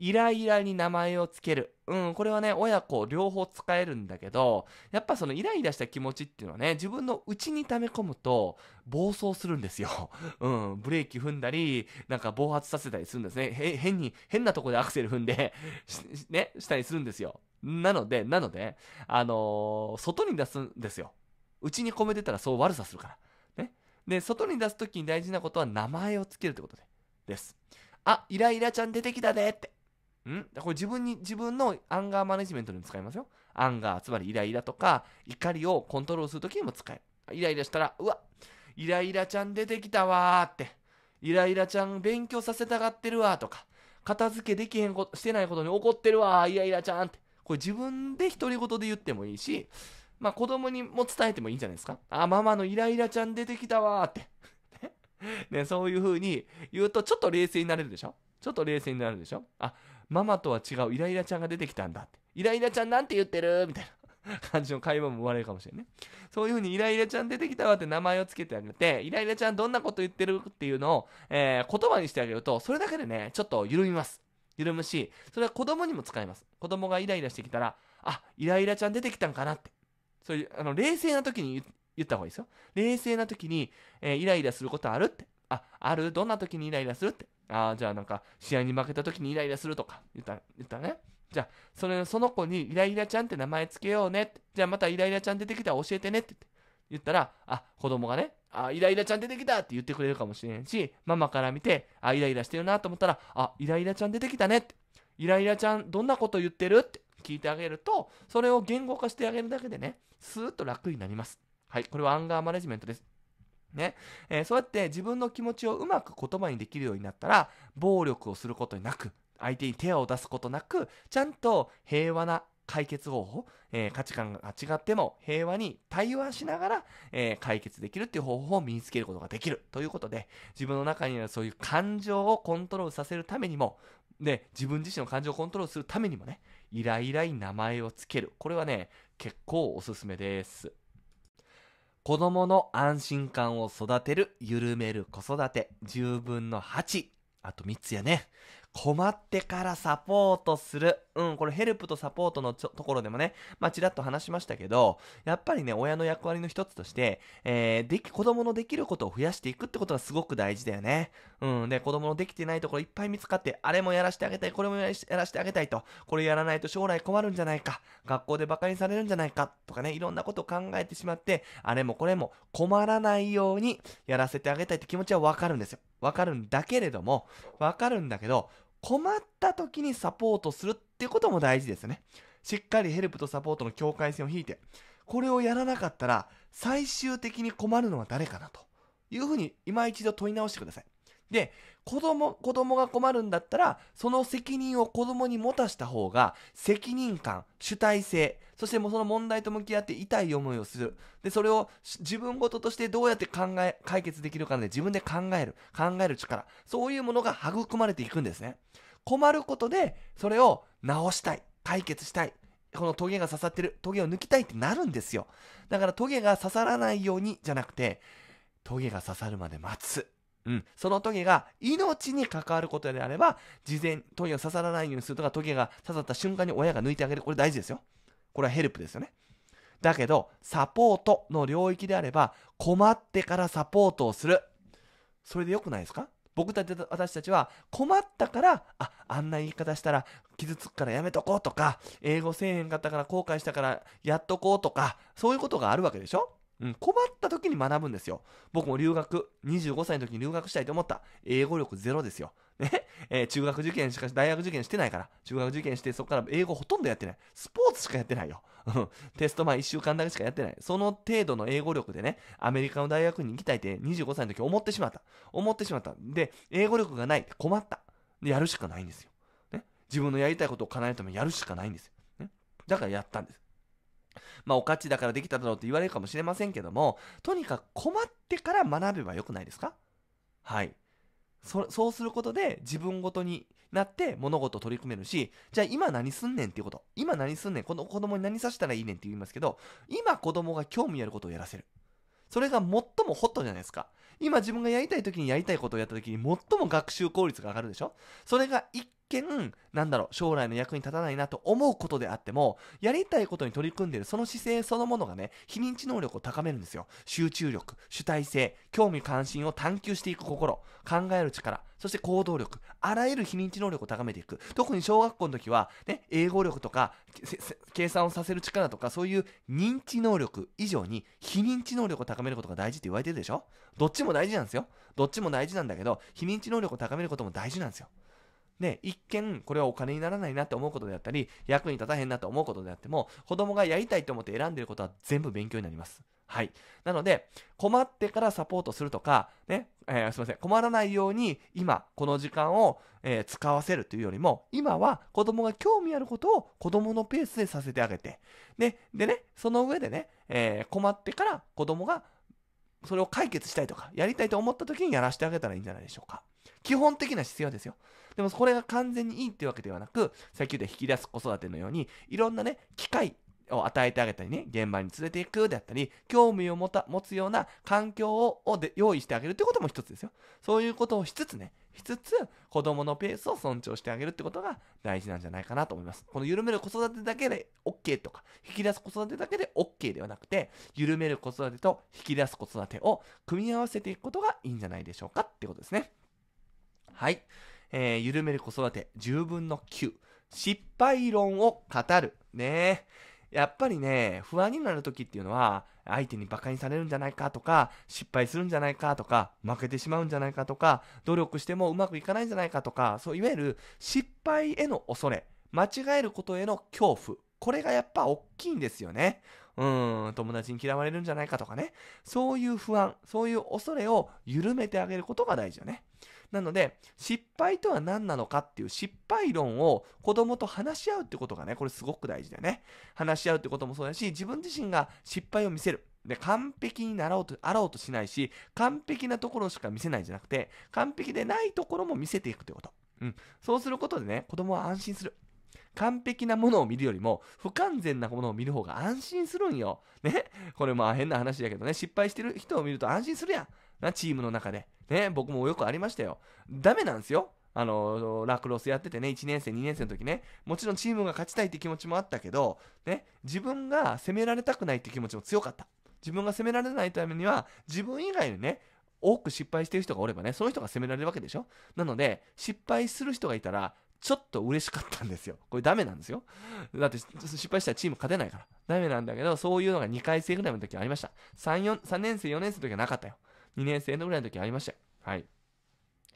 イライラに名前をつける。うん、これはね、親子両方使えるんだけど、やっぱそのイライラした気持ちっていうのはね、自分の内に溜め込むと暴走するんですよ。うん、ブレーキ踏んだり、なんか暴発させたりするんですね。変に、変なとこでアクセル踏んで ね、したりするんですよ。なので、なので、あのー、外に出すんですよ。内に込めてたらそう悪さするから。ね。で、外に出すときに大事なことは名前をつけるってことでです。あ、イライラちゃん出てきたねって。んこれ自分に、自分のアンガーマネジメントにも使いますよ。アンガー、つまりイライラとか、怒りをコントロールするときにも使える。イライラしたら、うわ、イライラちゃん出てきたわーって、イライラちゃん勉強させたがってるわーとか、片付けできへんこと、してないことに怒ってるわー、イライラちゃんって。これ自分で独り言で言ってもいいし、まあ子供にも伝えてもいいんじゃないですか。あ、ママのイライラちゃん出てきたわーって。ね、そういう風に言うとちょっと冷静になれるでしょちょっと冷静になるでしょあ、ママとは違うイライラちゃんが出てきたんだって。イライラちゃんなんて言ってるみたいな感じの会話も生まれるかもしれないね。そういうふうにイライラちゃん出てきたわって名前を付けてあげて、イライラちゃんどんなこと言ってるっていうのを、えー、言葉にしてあげると、それだけでね、ちょっと緩みます。緩むし、それは子供にも使えます。子供がイライラしてきたら、あ、イライラちゃん出てきたんかなって。そういう、あの、冷静な時に言った方がいいですよ。冷静な時に、えー、イライラすることあるって。あ、あるどんな時にイライラするって。ああ、じゃあなんか、試合に負けた時にイライラするとか言った、言ったね。じゃあ、それ、その子にイライラちゃんって名前つけようねって。じゃあまたイライラちゃん出てきたら教えてねって言ったら、あ、子供がね、あ、イライラちゃん出てきたって言ってくれるかもしれんし、ママから見て、あ、イライラしてるなと思ったら、あ、イライラちゃん出てきたねって。イライラちゃん、どんなこと言ってるって聞いてあげると、それを言語化してあげるだけでね、スーッと楽になります。はい、これはアンガーマネジメントです。ねえー、そうやって自分の気持ちをうまく言葉にできるようになったら暴力をすることなく相手に手を出すことなくちゃんと平和な解決方法、えー、価値観が違っても平和に対話しながら、えー、解決できるっていう方法を身につけることができるということで自分の中にはるそういう感情をコントロールさせるためにもで自分自身の感情をコントロールするためにもねイライラに名前をつけるこれはね結構おすすめです。子供の安心感を育てる、緩める子育て、10分の8。あと3つやね。困ってからサポートする。うん、これヘルプとサポートのところでもね、まあ、ちらっと話しましたけど、やっぱりね、親の役割の一つとして、えー、でき、子供のできることを増やしていくってことがすごく大事だよね。うん、で、子供のできてないところいっぱい見つかって、あれもやらしてあげたい、これもやらしてあげたいと、これやらないと将来困るんじゃないか、学校でバカにされるんじゃないか、とかね、いろんなことを考えてしまって、あれもこれも困らないようにやらせてあげたいって気持ちはわかるんですよ。わかるんだけれども、わかるんだけど、困った時にサポートするっていうことも大事ですね。しっかりヘルプとサポートの境界線を引いて、これをやらなかったら、最終的に困るのは誰かなというふうに、今一度問い直してください。で、子供、子供が困るんだったら、その責任を子供に持たした方が、責任感、主体性、そしてもうその問題と向き合って痛い思いをする。で、それを自分事としてどうやって考え、解決できるかで自分で考える、考える力、そういうものが育まれていくんですね。困ることで、それを直したい、解決したい。このトゲが刺さってる、トゲを抜きたいってなるんですよ。だからトゲが刺さらないようにじゃなくて、トゲが刺さるまで待つ。うん、そのトゲが命に関わることであれば、事前、トゲを刺さらないようにするとか、トゲが刺さった瞬間に親が抜いてあげる。これ大事ですよ。これはヘルプですよね。だけど、サポートの領域であれば、困ってからサポートをする。それで良くないですか僕たち、私たちは困ったから、あ、あんな言い方したら傷つくからやめとこうとか、英語せえへんかったから後悔したからやっとこうとか、そういうことがあるわけでしょうん、困った時に学ぶんですよ。僕も留学、25歳の時に留学したいと思った。英語力ゼロですよ。ね。えー、中学受験しかし、大学受験してないから。中学受験して、そこから英語ほとんどやってない。スポーツしかやってないよ。テスト前1週間だけしかやってない。その程度の英語力でね、アメリカの大学に行きたいって25歳の時思ってしまった。思ってしまった。で、英語力がない。困った。で、やるしかないんですよ。ね。自分のやりたいことを叶えるためにやるしかないんですよ。ね。だからやったんです。まあ、お価値だからできただろうって言われるかもしれませんけども、とにかく困ってから学べばよくないですかはい。そそうすることで自分ごとになって物事を取り組めるし、じゃあ今何すんねんっていうこと。今何すんねん。この子供に何させたらいいねんって言いますけど、今子供が興味あることをやらせる。それが最もホットじゃないですか。今自分がやりたい時にやりたいことをやった時に最も学習効率が上がるでしょそれが一見、なんだろう、将来の役に立たないなと思うことであっても、やりたいことに取り組んでいるその姿勢そのものがね、非認知能力を高めるんですよ。集中力、主体性、興味関心を探求していく心、考える力、そして行動力、あらゆる非認知能力を高めていく。特に小学校の時は、ね、英語力とか、計算をさせる力とか、そういう認知能力以上に、非認知能力を高めることが大事って言われてるでしょどっちも大事なんですよ。どっちも大事なんだけど、非認知能力を高めることも大事なんですよ。一見これはお金にならないなって思うことであったり、役に立たへんなと思うことであっても、子供がやりたいと思って選んでることは全部勉強になります。はい。なので、困ってからサポートするとか、ね、えー、すません、困らないように今、この時間を、えー、使わせるというよりも、今は子供が興味あることを子供のペースでさせてあげて、でね、その上でね、えー、困ってから子供がそれを解決したいとか、やりたいと思った時にやらせてあげたらいいんじゃないでしょうか。基本的な必要ですよ。でもこれが完全にいいっていうわけではなく、さっき言った引き出す子育てのように、いろんなね、機会、を与えてあげたりね、現場に連れていくであったり、興味を持た持つような環境ををで用意してあげるということも一つですよ。そういうことをしつつね、しつつ子供のペースを尊重してあげるってことが大事なんじゃないかなと思います。この緩める子育てだけで OK とか、引き出す子育てだけで OK ではなくて、緩める子育てと引き出す子育てを組み合わせていくことがいいんじゃないでしょうかってことですね。はい。えー、緩める子育て、10分の9、失敗論を語る。ねやっぱりね、不安になる時っていうのは、相手にバカにされるんじゃないかとか、失敗するんじゃないかとか、負けてしまうんじゃないかとか、努力してもうまくいかないんじゃないかとか、そういわゆる失敗への恐れ、間違えることへの恐怖、これがやっぱ大きいんですよね。うん、友達に嫌われるんじゃないかとかね。そういう不安、そういう恐れを緩めてあげることが大事よね。なので、失敗とは何なのかっていう失敗論を子供と話し合うってことがね、これすごく大事だよね。話し合うってこともそうだし、自分自身が失敗を見せる。で、完璧になろうと、あろうとしないし、完璧なところしか見せないんじゃなくて、完璧でないところも見せていくってこと。うん。そうすることでね、子供は安心する。完璧なものを見るよりも、不完全なものを見る方が安心するんよ。ね。これまあ変な話だけどね、失敗してる人を見ると安心するやん。な、チームの中で。ね、僕もよくありましたよ。ダメなんですよ。あの、ラクロスやっててね、1年生、2年生の時ね、もちろんチームが勝ちたいって気持ちもあったけど、ね、自分が攻められたくないって気持ちも強かった。自分が攻められないためには、自分以外にね、多く失敗してる人がおればね、その人が攻められるわけでしょなので、失敗する人がいたら、ちょっと嬉しかったんですよ。これダメなんですよ。だって失敗したらチーム勝てないから。ダメなんだけど、そういうのが2回生ぐらいの時はありました。3、4、3年生、4年生の時はなかったよ。2年生のぐらいの時ありましたよ。はい。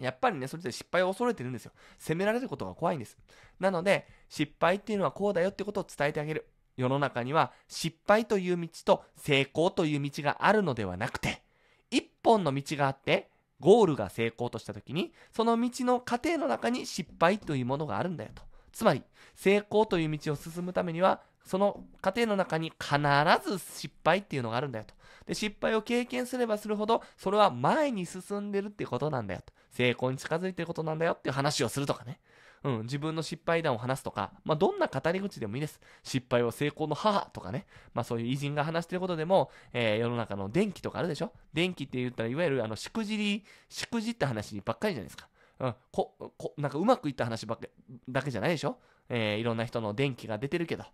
やっぱりね、それで失敗を恐れてるんですよ。責められることが怖いんです。なので、失敗っていうのはこうだよってことを伝えてあげる。世の中には失敗という道と成功という道があるのではなくて、一本の道があって、ゴールが成功とした時に、その道の過程の中に失敗というものがあるんだよと。つまり、成功という道を進むためには、その過程の中に必ず失敗っていうのがあるんだよと。で、失敗を経験すればするほど、それは前に進んでるってことなんだよと。成功に近づいてることなんだよっていう話をするとかね。うん、自分の失敗談を話すとか、まあ、どんな語り口でもいいです。失敗は成功の母とかね。まあ、そういう偉人が話してることでも、えー、世の中の電気とかあるでしょ電気って言ったら、いわゆる、あの、しくじり、しくじった話ばっかりじゃないですか。うん、こ、こ、なんかうまくいった話ばっかだけじゃないでしょえー、いろんな人の電気が出てるけど。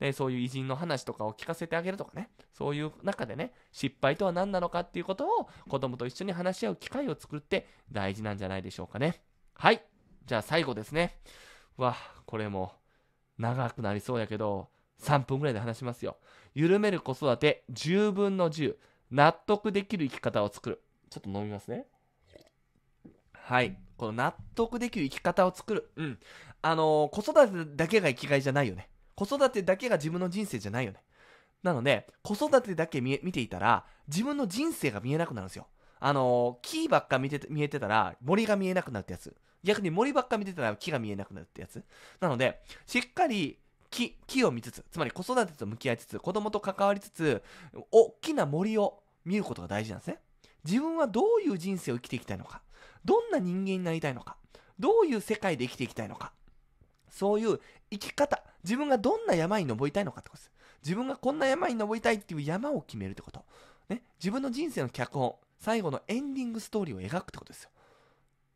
で、そういう偉人の話とかを聞かせてあげるとかね、そういう中でね、失敗とは何なのかっていうことを子供と一緒に話し合う機会を作って大事なんじゃないでしょうかね。はい。じゃあ最後ですね。わ、これも長くなりそうやけど、3分ぐらいで話しますよ。緩める子育て10分の10。納得できる生き方を作る。ちょっと飲みますね。はい。この納得できる生き方を作る。うん。あのー、子育てだけが生きがいじゃないよね。子育てだけが自分の人生じゃないよね。なので、子育てだけ見見ていたら、自分の人生が見えなくなるんですよ。あのー、木ばっか見て見えてたら、森が見えなくなるってやつ。逆に森ばっか見てたら木が見えなくなるってやつ。なので、しっかり木、木を見つつ、つまり子育てと向き合いつつ、子供と関わりつつ、大きな森を見ることが大事なんですね。自分はどういう人生を生きていきたいのか。どんな人間になりたいのか。どういう世界で生きていきたいのか。そういう生き方自分がどんな山に登りたいのかってことです自分がこんな山に登りたいっていう山を決めるってこと、ね、自分の人生の脚本最後のエンディングストーリーを描くってことですよ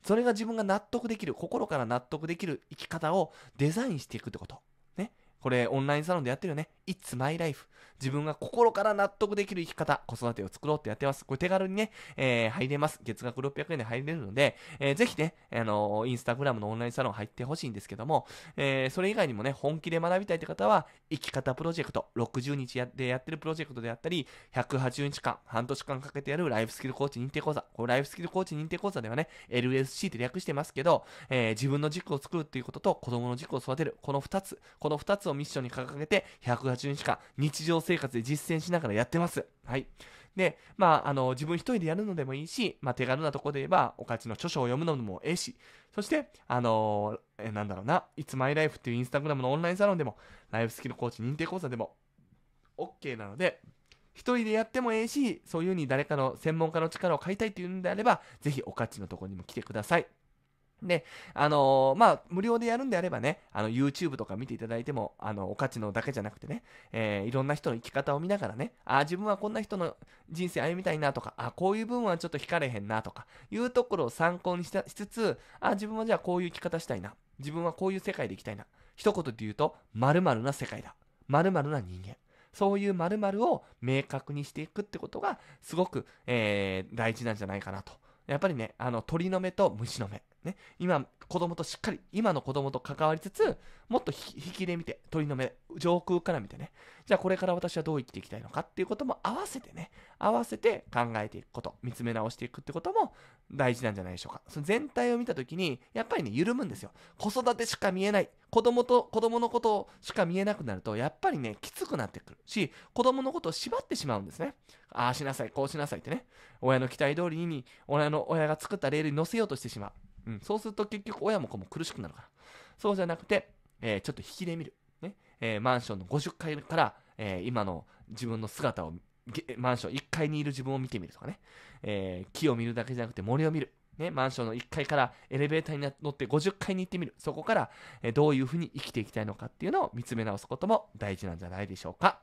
それが自分が納得できる心から納得できる生き方をデザインしていくってことねこれオンラインサロンでやってるよね It's my life 自分が心から納得できる生き方、子育てを作ろうってやってます。これ手軽にね、えー、入れます。月額600円で入れるので、えー、ぜひね、あのー、インスタグラムのオンラインサロン入ってほしいんですけども、えー、それ以外にもね、本気で学びたいって方は、生き方プロジェクト、60日やでやってるプロジェクトであったり、180日間、半年間かけてやるライフスキルコーチ認定講座、これライフスキルコーチ認定講座ではね、LSC って略してますけど、えー、自分の軸を作るっていうことと、子供の軸を育てる、この2つ、この2つをミッションに掲げて、180日間、日常生生活で実践しながらやってます。はい。で、まあ、あの、自分一人でやるのでもいいし、まあ、手軽なとこで言えば、おかちの著書を読むのもええし、そして、あのえ、なんだろうな、It's My Life っていうインスタグラムのオンラインサロンでも、ライフスキルコーチ認定講座でも、OK なので、一人でやってもええし、そういう風に誰かの専門家の力を借りたいっていうんであれば、ぜひおかちのとこにも来てください。で、あのー、まあ、無料でやるんであればね、あの、YouTube とか見ていただいても、あの、お価値のだけじゃなくてね、えー、いろんな人の生き方を見ながらね、あ、自分はこんな人の人生歩みたいなとか、あ、こういう分はちょっと惹かれへんなとか、いうところを参考にししつつ、あ、自分はじゃあこういう生き方したいな。自分はこういう世界で生きたいな。一言で言うと、〇〇な世界だ。〇〇な人間。そういう〇〇を明確にしていくってことが、すごく、えー、大事なんじゃないかなと。やっぱりね、あの、鳥の目と虫の目。ね、今、子供としっかり、今の子供と関わりつつ、もっと引きで見て、鳥の目、上空から見てね、じゃあこれから私はどう生きていきたいのかっていうことも合わせてね、合わせて考えていくこと、見つめ直していくってことも大事なんじゃないでしょうか。その全体を見たときに、やっぱりね、緩むんですよ。子育てしか見えない。子供と、子供のことしか見えなくなると、やっぱりね、きつくなってくるし、子供のことを縛ってしまうんですね。ああしなさい、こうしなさいってね。親の期待通りに、親の、親が作ったレールに乗せようとしてしまう。うん、そうすると結局親も子も苦しくなるから。そうじゃなくて、えー、ちょっと引きで見る。ね。えー、マンションの50階から、えー、今の自分の姿を、マンション1階にいる自分を見てみるとかね。え木を見るだけじゃなくて森を見る。ね、マンションの1階からエレベーターに乗って50階に行ってみる。そこから、えどういうふうに生きていきたいのかっていうのを見つめ直すことも大事なんじゃないでしょうか。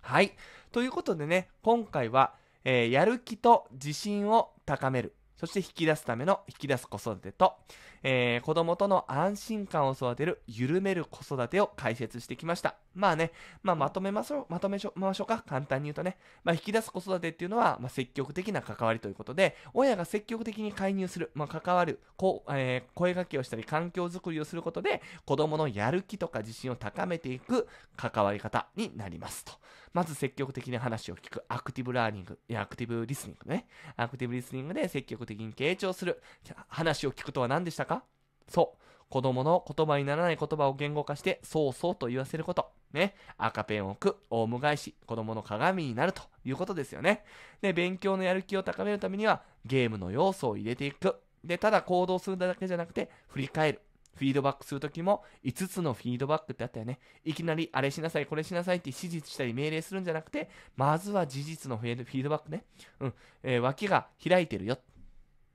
はい。ということでね、今回は、えやる気と自信を高めるそして引き出すための引き出す子育てと、えー、子供との安心感を育てる緩める子育てを解説してきました。まあね、まあまとめましょう、まとめましょうか。簡単に言うとね、まあ引き出す子育てっていうのは、まあ、積極的な関わりということで、親が積極的に介入する、まあ関わる、こう、えー、声掛けをしたり環境づくりをすることで、子供のやる気とか自信を高めていく関わり方になりますと。まず積極的に話を聞く。アクティブラーニング。いや、アクティブリスニングね。アクティブリスニングで積極的に傾聴する。話を聞くとは何でしたかそう。子供の言葉にならない言葉を言語化して、そうそうと言わせること。ね。赤ペンを置く、オウム返し、子供の鏡になるということですよね。で、勉強のやる気を高めるためには、ゲームの要素を入れていく。で、ただ行動するだけじゃなくて、振り返る。フィードバックするときも5つのフィードバックってあったよね。いきなりあれしなさい、これしなさいって指示したり命令するんじゃなくて、まずは事実のフィードバックね。うん。えー、脇が開いてるよ。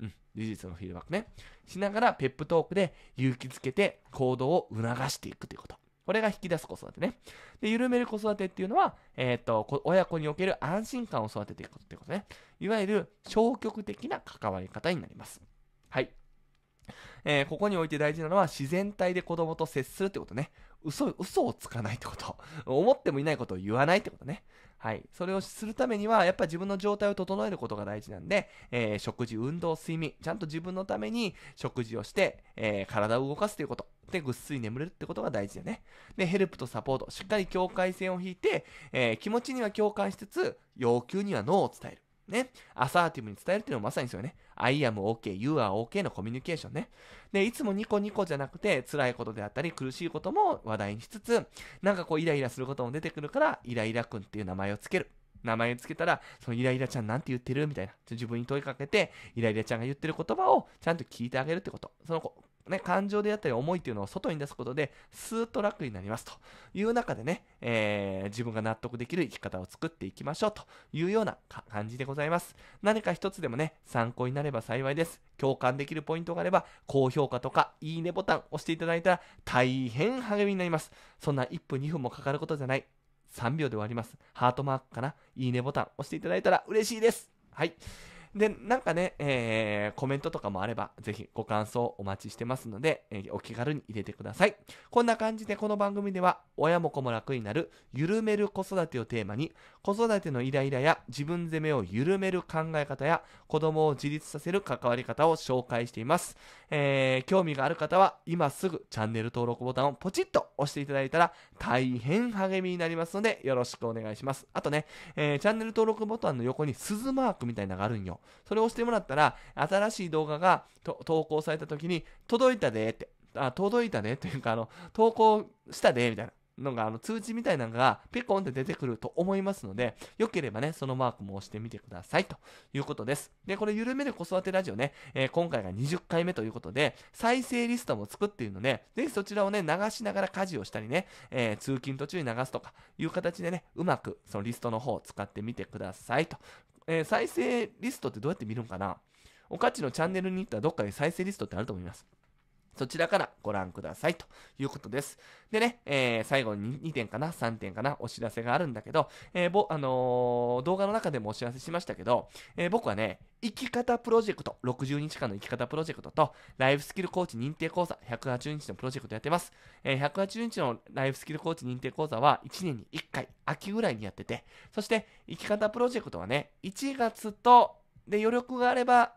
うん。事実のフィードバックね。しながらペップトークで勇気づけて行動を促していくということ。これが引き出す子育てね。で、緩める子育てっていうのは、えっ、と、親子における安心感を育てていくことってことね。いわゆる消極的な関わり方になります。はい。えー、ここにおいて大事なのは自然体で子供と接するってことね。嘘、嘘をつかないってこと。思ってもいないことを言わないってことね。はい。それをするためには、やっぱ自分の状態を整えることが大事なんで、えー、食事、運動、睡眠、ちゃんと自分のために食事をして、えー、体を動かすということ。で、ぐっすり眠れるってことが大事だよね。で、ヘルプとサポート、しっかり境界線を引いて、えー、気持ちには共感しつつ、要求にはノーを伝える。ね。アサーティブに伝えるっていうのはまさにですよね。I am OK, you are OK のコミュニケーションね。で、いつもニコニコじゃなくて、辛いことであったり、苦しいことも話題にしつつ、なんかこうイライラすることも出てくるから、イライラくんっていう名前を付ける。名前をつけたら、そのイライラちゃんなんて言ってるみたいな。自分に問いかけて、イライラちゃんが言ってる言葉をちゃんと聞いてあげるってこと。そのね、感情であったり思いっていうのを外に出すことで、スーッと楽になりますという中でね、えー、自分が納得できる生き方を作っていきましょうというような感じでございます。何か一つでもね、参考になれば幸いです。共感できるポイントがあれば、高評価とかいいねボタン押していただいたら大変励みになります。そんな1分2分もかかることじゃない。3秒で終わります。ハートマークかな。いいねボタン押していただいたら嬉しいです。はい。で、なんかね、えー、コメントとかもあれば、ぜひご感想お待ちしてますので、えー、お気軽に入れてください。こんな感じでこの番組では、親も子も楽になる、緩める子育てをテーマに、子育てのイライラや自分責めを緩める考え方や、子供を自立させる関わり方を紹介しています。えー、興味がある方は、今すぐチャンネル登録ボタンをポチッと押していただいたら、大変励みになりますので、よろしくお願いします。あとね、えー、チャンネル登録ボタンの横に鈴マークみたいなのがあるんよ。それを押してもらったら、新しい動画が投稿された時に、届いたでって、あ、届いたでというか、あの、投稿したでみたいな。のが、あの、通知みたいなのが、ピコンって出てくると思いますので、よければね、そのマークも押してみてください、ということです。で、これ、緩める子育てラジオね、えー、今回が20回目ということで、再生リストも作っているので、ぜひそちらをね、流しながら家事をしたりね、えー、通勤途中に流すとか、いう形でね、うまく、そのリストの方を使ってみてください、とえー、再生リストってどうやって見るんかなおかちのチャンネルに行ったらどっかで再生リストってあると思います。そちらからご覧くださいということです。でね、えー、最後に2点かな、3点かな、お知らせがあるんだけど、えー、ぼあのー、動画の中でもお知らせしましたけど、えー、僕はね、生き方プロジェクト、60日間の生き方プロジェクトと、ライフスキルコーチ認定講座、180日のプロジェクトやってます。えー、180日のライフスキルコーチ認定講座は、1年に1回、秋ぐらいにやってて、そして、生き方プロジェクトはね、1月と、で、余力があれば、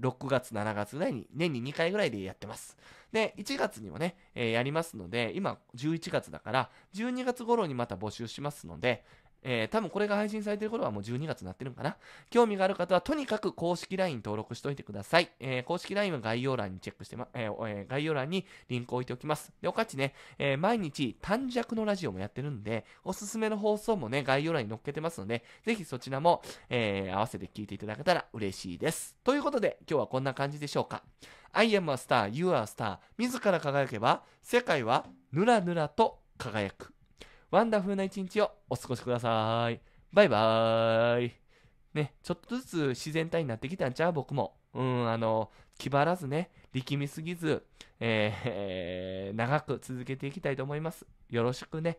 6月、7月ぐらいに、年に2回ぐらいでやってます。で、1月にもね、えー、やりますので、今11月だから、12月頃にまた募集しますので、えー、多分これが配信されてる頃はもう12月になってるのかな。興味がある方はとにかく公式 LINE 登録しておいてください。えー、公式 LINE は概要欄にチェックしてま、えー、えー、概要欄にリンクを置いておきます。で、おかちね、え毎日短尺のラジオもやってるんで、おすすめの放送もね、概要欄に載っけてますので、ぜひそちらも、え合わせて聞いていただけたら嬉しいです。ということで、今日はこんな感じでしょうか。I am a star, you are a star. 自ら輝けば、世界はぬらぬらと輝く。ワンダフルな一日をお過ごしください。バイバーイ。ね、ちょっとずつ自然体になってきたんちゃう僕も。うん、あの、気張らずね、力みすぎず、えー、長く続けていきたいと思います。よろしくね。